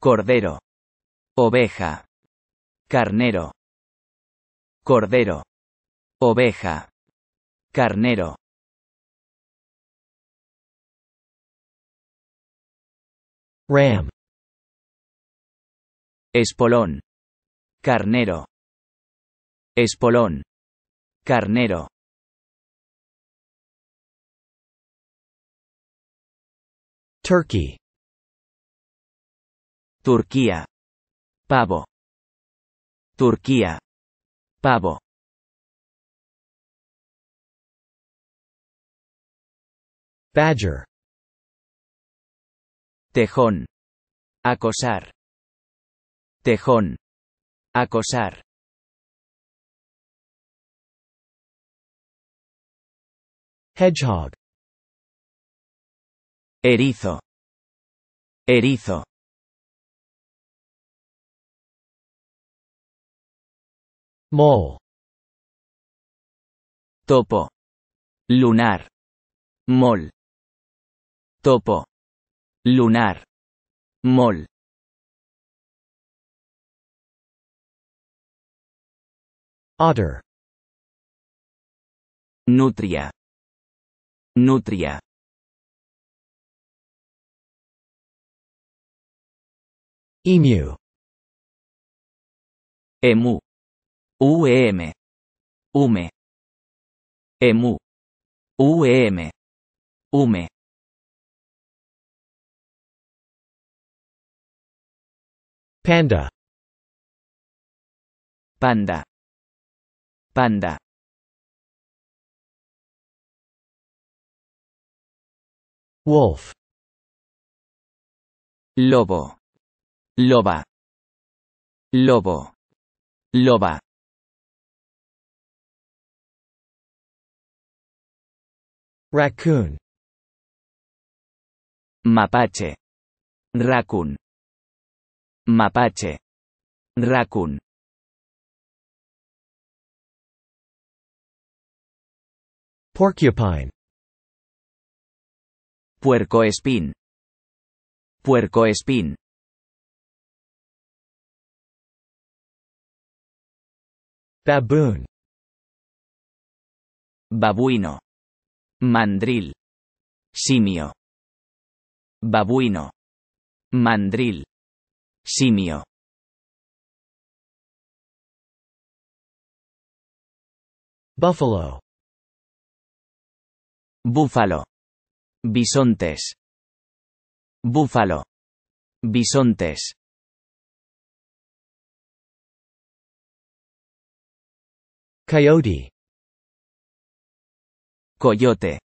Cordero. Oveja. Carnero. Cordero. Oveja. Carnero. Ram. Espolón. Carnero. Espolón. Carnero. Turkey Turquía pavo Turquía pavo Badger Tejón. Acosar. Tejón. Acosar. Hedgehog Erizo. Erizo. mol, Topo. Lunar. Mol. Topo. Lunar. Mol. Otter. Nutria. Nutria. Emu. Emu. UEM. UME. Emu. UEM. UME. Panda. Panda. Panda. Wolf. Lobo. Loba. Lobo. Loba. Raccoon. Mapache. Raccoon. Mapache. Raccoon. Porcupine. Puerco espín. Puerco espín. Babuino. Mandril. Simio. Babuino. Mandril. Simio. Buffalo. Búfalo. Bisontes. Búfalo. Bisontes. Coyote. Coyote.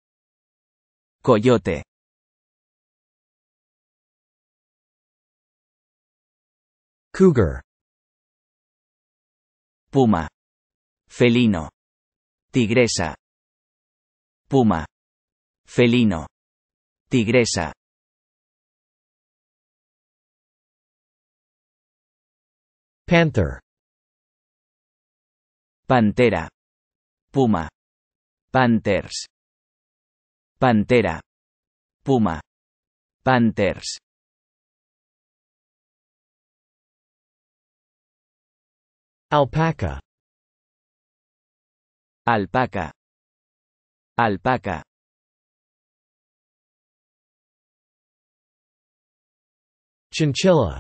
Coyote. Cougar. Puma. Felino. Tigresa. Puma. Felino. Tigresa. Panther Pantera. Puma. Panthers. Pantera. Puma. Panthers. Alpaca. Alpaca. Alpaca. Chinchilla.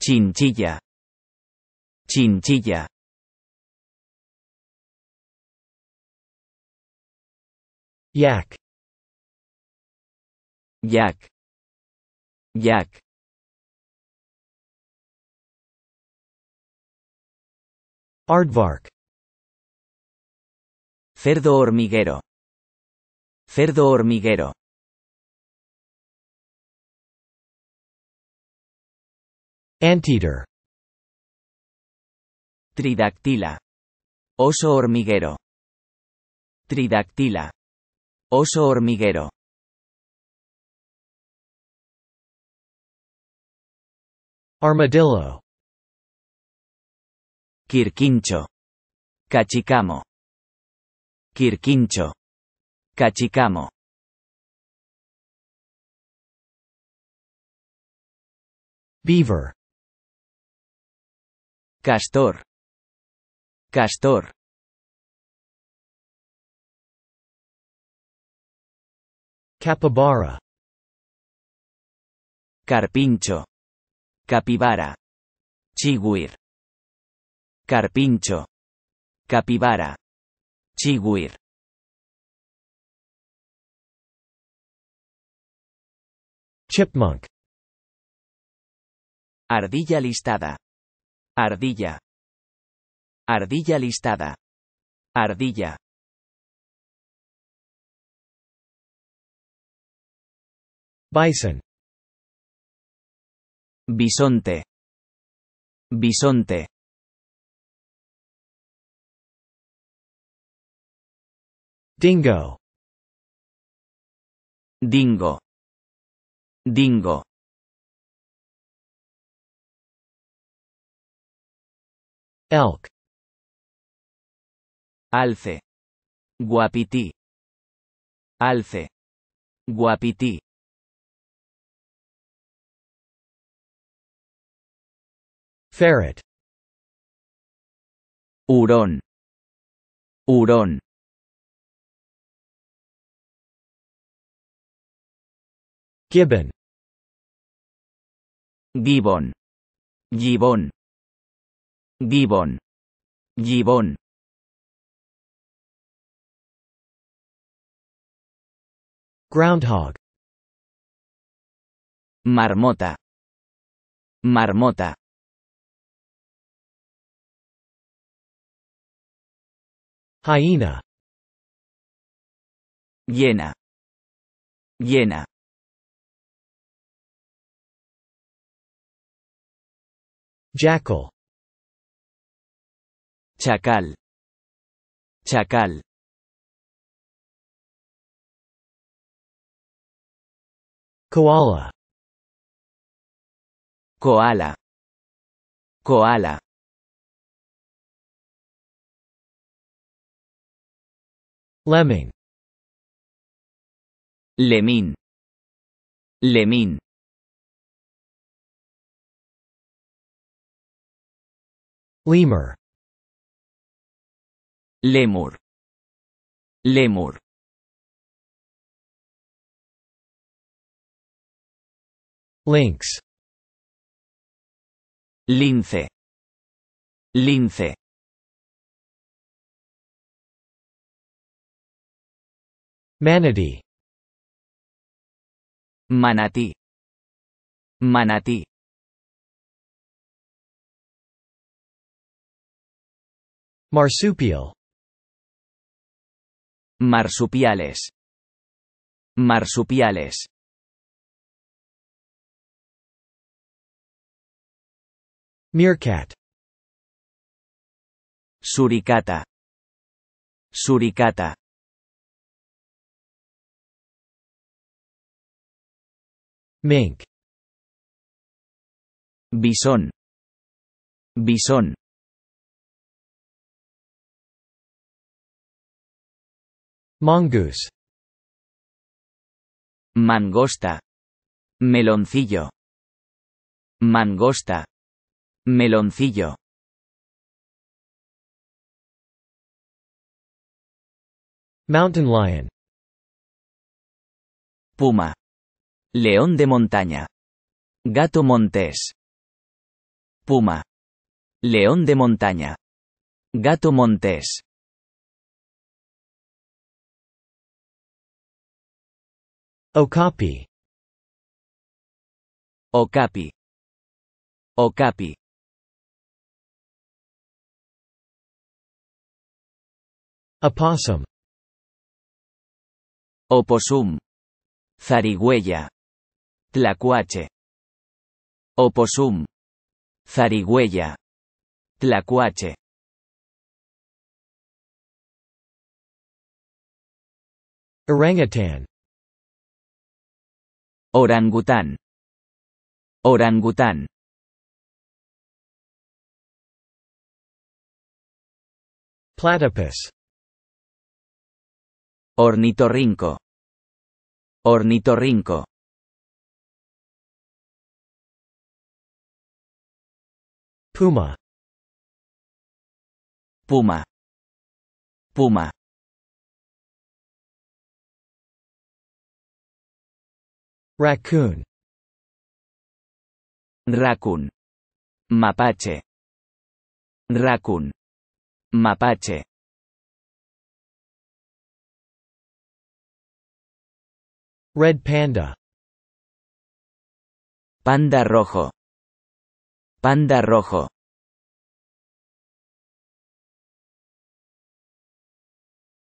Chinchilla. Chinchilla Yak Yak Yak Aardvark Cerdo hormiguero Cerdo hormiguero Anteater Tridactila. Oso hormiguero. Tridactila. Oso hormiguero. Armadillo. Quirquincho. Cachicamo. Quirquincho. Cachicamo. Beaver. Castor. Castor. capibara, Carpincho. Capibara. Chigüir Carpincho. Capibara. Chiguir. Chipmunk. Ardilla listada. Ardilla. Ardilla listada. Ardilla. Bison. Bisonte. Bisonte. Dingo. Dingo. Dingo. Elk. Alce. Guapití. Alce. Guapití. Ferret. Hurón. Hurón. Gibbon. Gibbon. Gibbon. Gibbon. Gibbon. Groundhog. Marmota. Marmota. Hyena. Hiena. Hiena. Jackal. Chacal. Chacal. Koala Koala Koala Lemming Lemín Lemín Lemur Lemur Lemur Links Lince Lince Manatee manatee, manatee, Marsupial Marsupiales Marsupiales Meerkat. Suricata. Suricata. Mink. Bison Bison Mongoose. Mangosta. Meloncillo. Mangosta. Meloncillo Mountain lion. Puma. León de montaña. Gato montés. Puma. León de montaña. Gato montés. Okapi. Okapi. Okapi. Opossum. opossum, Zarigüeya. Tlacuache. Opossum, Zarigüeya. Tlacuache. Orangutan. Orangután. Orangután. Platypus. Ornitorrinco. Ornitorrinco. Puma. Puma. Puma. Raccoon. Raccoon. Mapache. Raccoon. Mapache. Red panda. Panda rojo. Panda rojo.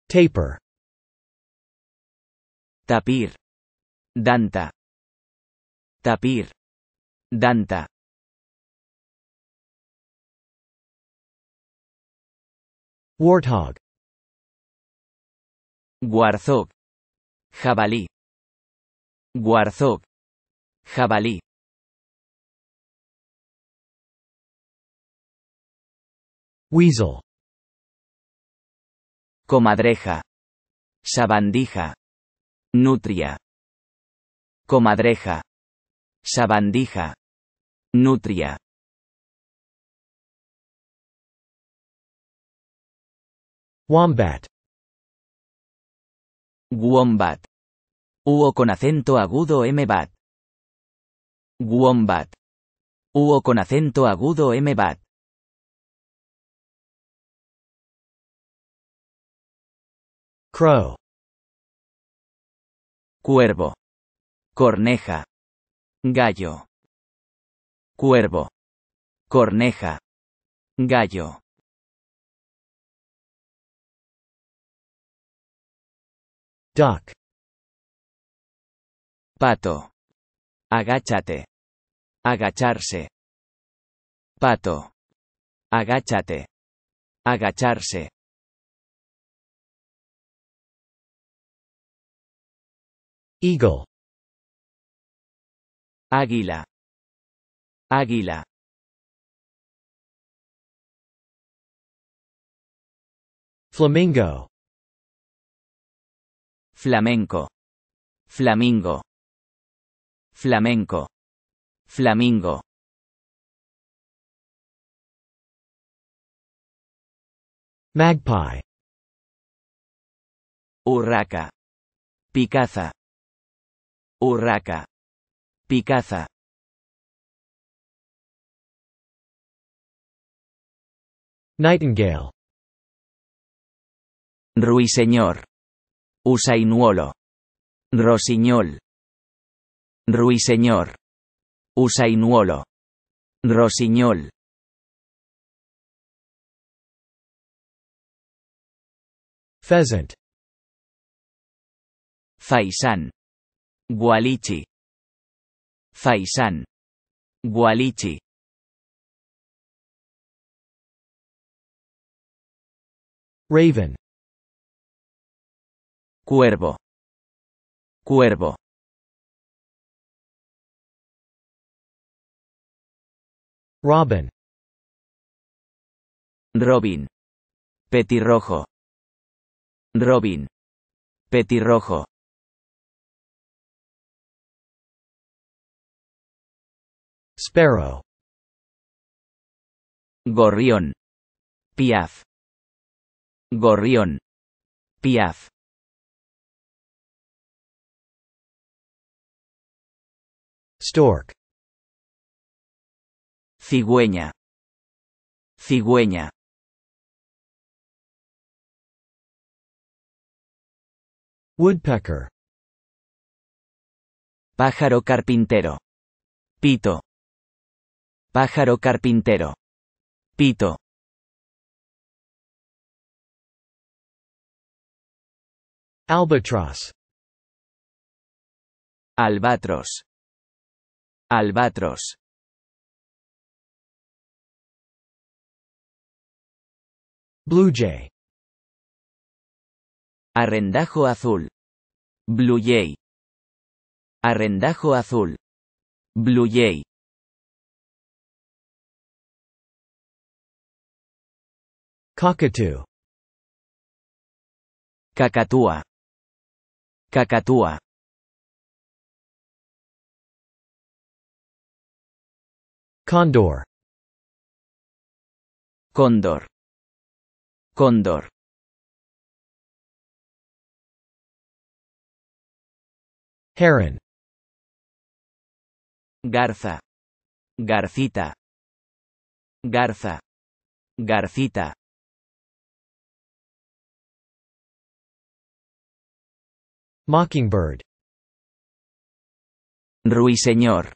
Taper. Tapir. Danta. Tapir. Danta. Warthog. Guarzog. Jabalí. Guarzog Jabalí. Weasel. Comadreja. Sabandija. Nutria. Comadreja. Sabandija. Nutria. Wombat. Wombat. UO con acento agudo M bat. Wombat. UO con acento agudo M bat. Crow. Cuervo. Corneja. Gallo. Cuervo. Corneja. Gallo. Duck. Pato. Agáchate. Agacharse. Pato. Agáchate. Agacharse. Eagle. Águila. Águila. Flamingo. Flamenco. Flamingo. Flamenco. Flamingo. Magpie. Urraca. Picaza. Urraca. Picaza. Nightingale. Ruiseñor. Usainuolo. Rosiñol. Ruiseñor. Usainuolo. Rosiñol. Pheasant. Faisán. Gualichi. Faisán. Gualichi. Raven. Cuervo. Cuervo. Robin. Robin. Petirrojo. Robin. Petirrojo. Sparrow. Gorrión. Piaf. Gorrión. Piaf. Stork. Cigüeña. Cigüeña. Woodpecker. Pájaro carpintero. Pito. Pájaro carpintero. Pito. albatros, Albatros. Albatros. Blue jay Arrendajo azul. Blue jay Arrendajo azul. Blue jay Cockatoo. Cacatúa. Cacatúa. Condor. Condor. Cóndor. Heron. Garza. Garcita. Garza. Garcita. Mockingbird. Ruiseñor.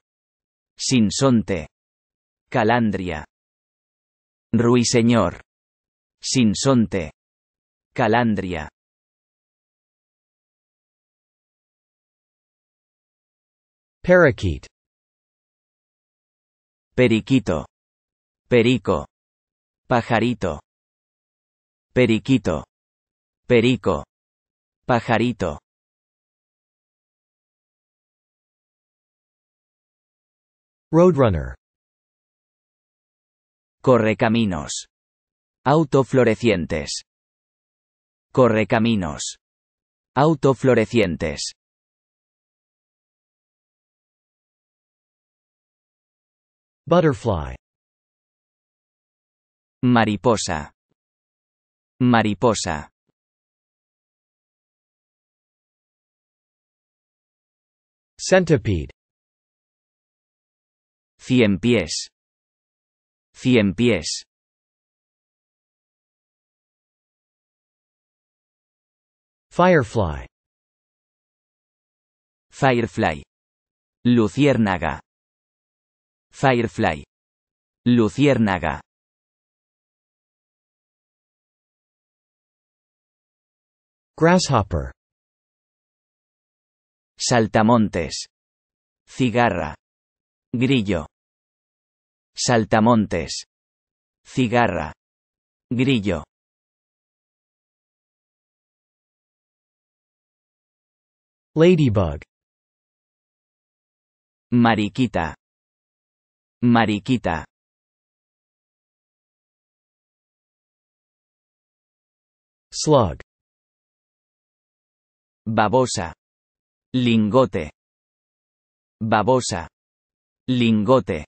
Sinsonte. Calandria. Ruiseñor. Sinsonte. Calandria. Parakeet. Periquito. Perico. Pajarito. Periquito. Perico. Pajarito. Roadrunner. Correcaminos. Autoflorecientes. Correcaminos. Autoflorecientes. Butterfly. Mariposa. Mariposa. Centipede. Cien pies. Cien pies. Firefly. Firefly. Luciérnaga. Firefly. Luciérnaga. Grasshopper. Saltamontes. Cigarra. Grillo. Saltamontes. Cigarra. Grillo. Ladybug. Mariquita. Mariquita. Slug. Babosa. Lingote. Babosa. Lingote.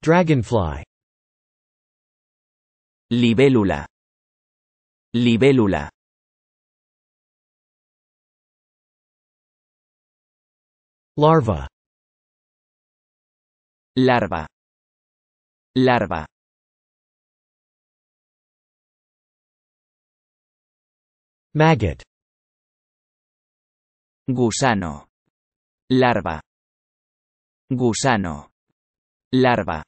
Dragonfly. Libélula. Libélula. Larva. Larva. Larva. Maggot. Gusano. Larva. Gusano. Larva.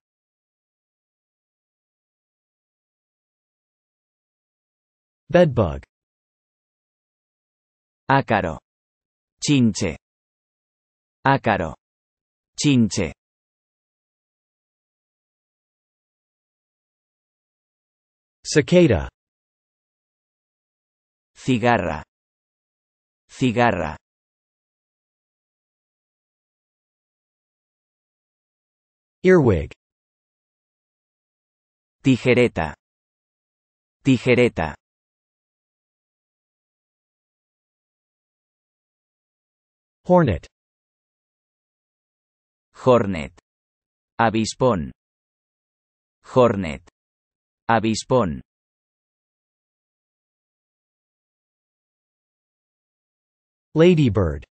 Bedbug. Ácaro. Chinche. Ácaro. Chinche. Cicada. Cigarra. Cigarra. Earwig. Tijereta. Tijereta. Hornet. Hornet. Avispón. Hornet. Avispón. Ladybird.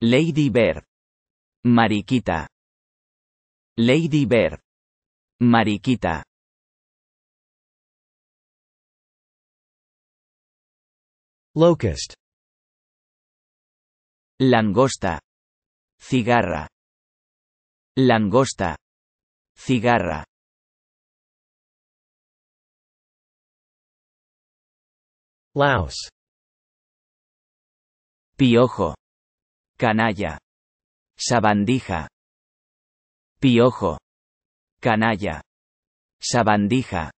Ladybird. Mariquita. Ladybird. Mariquita. Locust. Langosta. Cigarra. Langosta. Cigarra. Laos. Piojo. Canalla. Sabandija. Piojo. Canalla. Sabandija.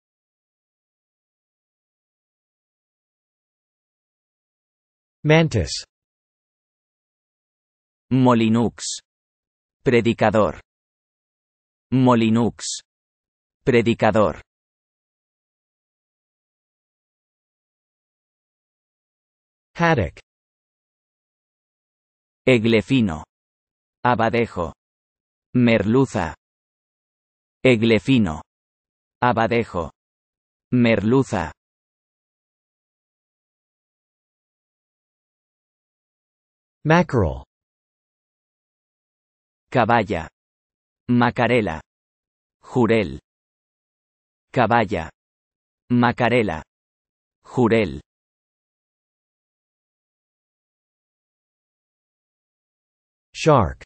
Mantis Molinux. Predicador. Molinux. Predicador. Haddock. Eglefino. Abadejo. Merluza. Eglefino. Abadejo. Merluza. Mackerel. Caballa. Macarela. Jurel. Caballa. Macarela. Jurel. Shark.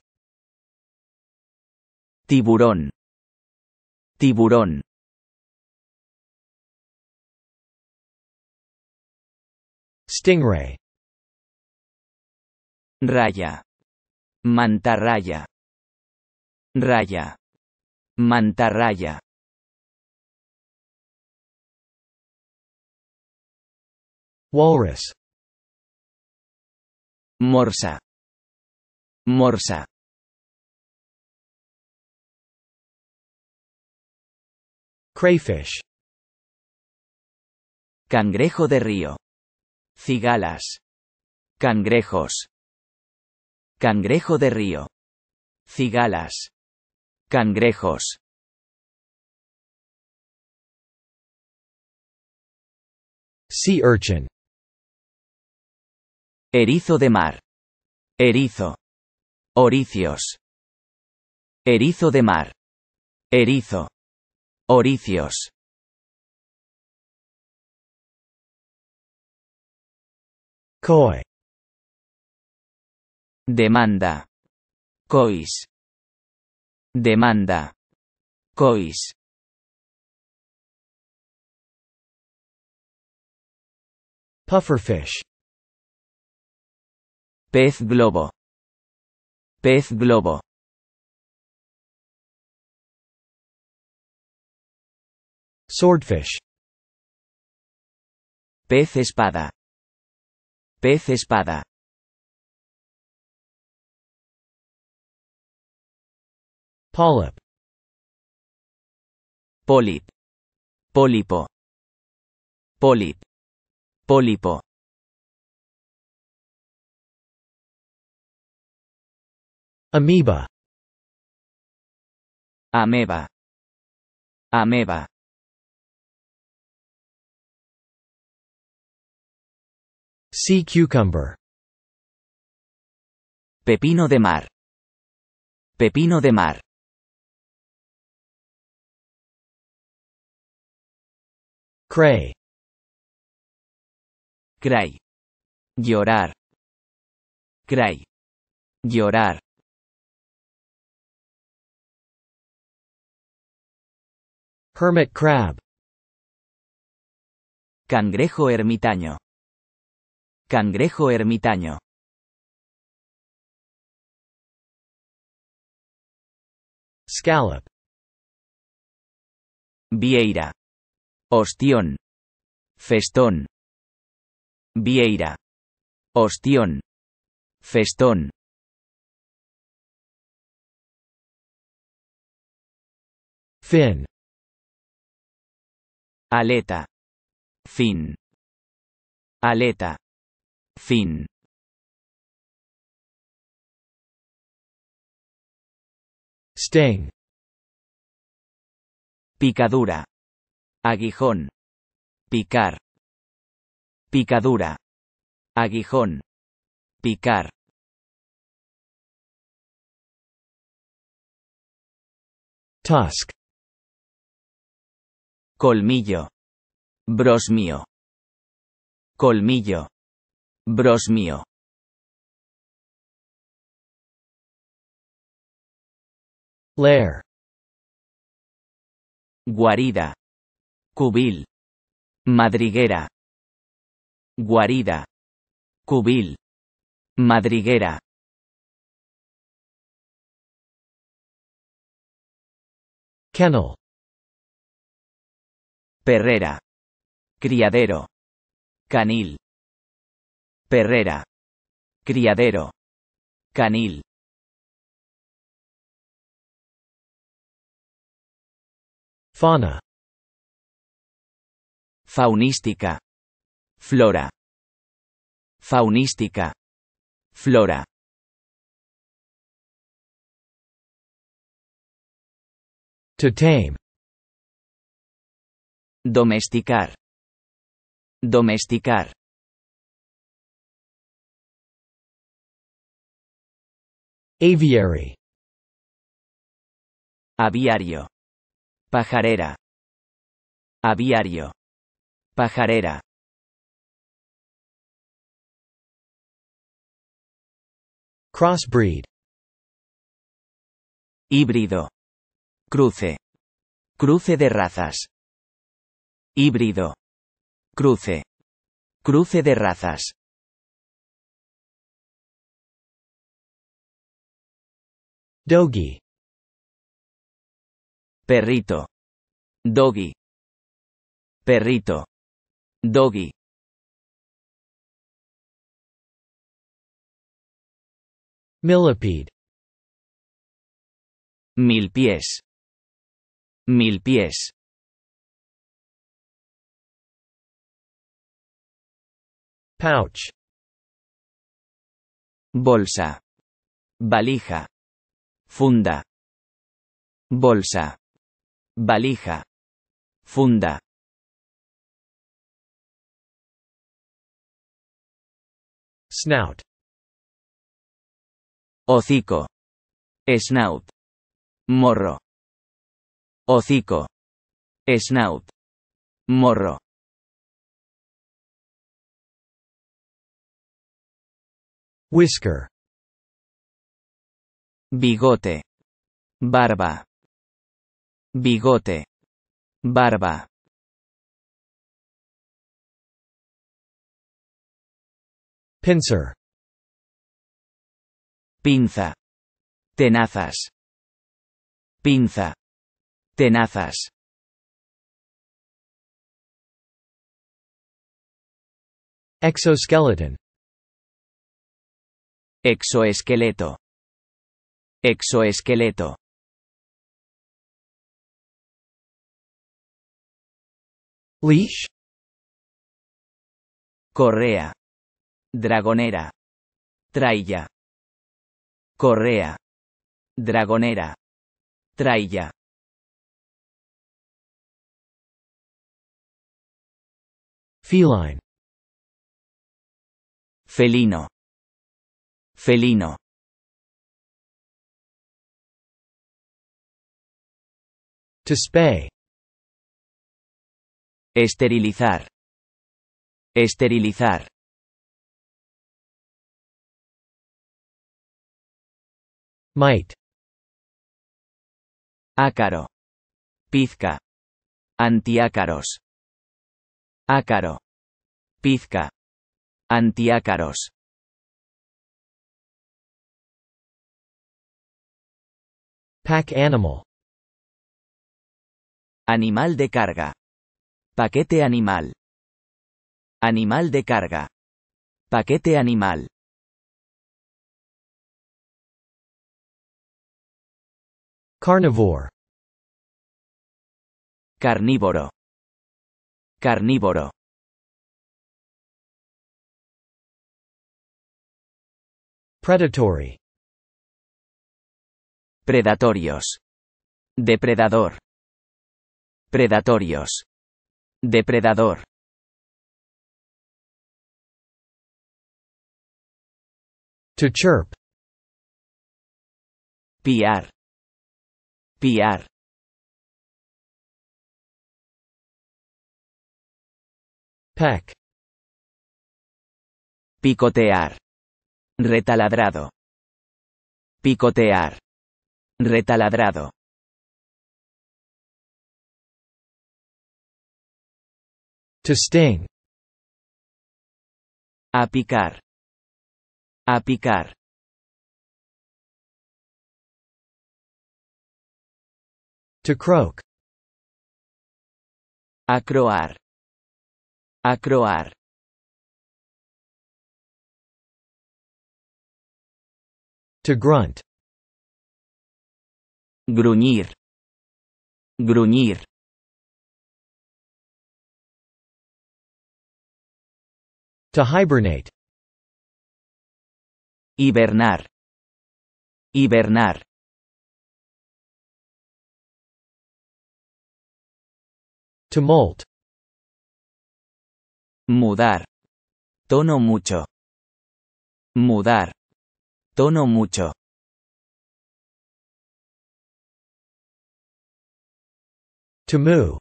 Tiburón. Tiburón. Stingray. Raya. Mantarraya. Raya. Mantarraya. Walrus. Morsa. Morsa. Crayfish. Cangrejo de río. Cigalas. Cangrejos. Cangrejo de río. Cigalas. Cangrejos. Sea urchin. Erizo de mar. Erizo. Oricios. Erizo de mar. Erizo. Oricios. Koi. Demanda. Cois. Demanda. COIS. Pufferfish. Pez globo. Pez globo. Swordfish. Pez espada. Pez espada. Polyp. Polyp. Pólipo. Polyp. Pólipo. Amoeba. Ameba. Ameba. Sea cucumber. Pepino de mar. Pepino de mar. Cray. Cray. Llorar. Cray. Llorar. Hermit crab. Cangrejo ermitaño. Cangrejo ermitaño. Scallop. Vieira. Ostión. Festón. Vieira. Ostión. Festón. Fin. Aleta. Fin. Aleta. Fin. Sting. Picadura. Aguijón. Picar. Picadura. Aguijón. Picar. Tusk. Colmillo. Brosmio. Colmillo. Brosmio. Lair. Guarida. Cubil. Madriguera. Guarida. Cubil. Madriguera. Kennel. Perrera. Criadero. Canil. Perrera. Criadero. Canil. Fauna Faunística. Flora. Faunística. Flora. To tame. Domesticar. Domesticar. Aviary. Aviario. Pajarera. Aviario. Pajarera. Crossbreed. Híbrido. Cruce. Cruce de razas. Híbrido. Cruce. Cruce de razas. Doggy. Perrito. Doggy. Perrito. Doggy Millipede Mil pies. Mil pies. Pouch. Bolsa. Valija. Funda. Bolsa. Valija. Funda. Snout. Hocico. Snout. Morro. Hocico. Snout. Morro. Whisker. Bigote. Barba. Bigote. Barba. Pincer. Pinza. Tenazas. Pinza. Tenazas. Exoskeleton. Exoesqueleto. Exoesqueleto. Leash. Correa. Dragonera. Trailla. Correa. Dragonera. Trailla. Feline. Felino. Felino. To spay. Esterilizar. Esterilizar. Mite Ácaro. Pizca. Antiácaros. Ácaro. Pizca. Antiácaros. Pack animal. Animal de carga. Paquete animal. Animal de carga. Paquete animal. Carnivore. Carnívoro. Carnívoro. Predatory. Predatorios. Depredador. Predatorios. Depredador. To chirp. Piar. picar, Picotear. Retaladrado. Picotear. Retaladrado. To sting. Apicar. Apicar. To croak. Acroar. Acroar. To grunt. Gruñir. Gruñir. To hibernate. Hibernar. Hibernar. To molt. Mudar. Tono mucho. Mudar. Tono mucho. To move,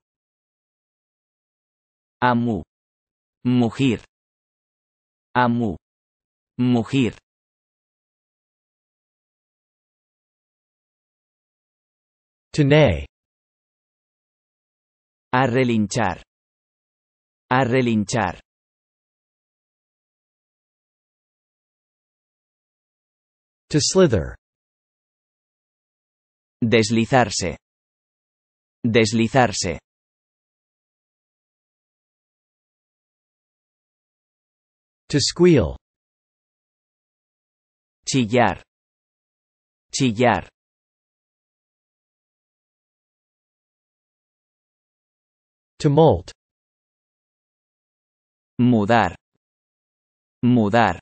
Amu. Mugir. Amu. Mugir. To neigh. A relinchar. A relinchar. To slither. Deslizarse. Deslizarse. To squeal. Chillar. Chillar. to Tumult. Mudar. Mudar.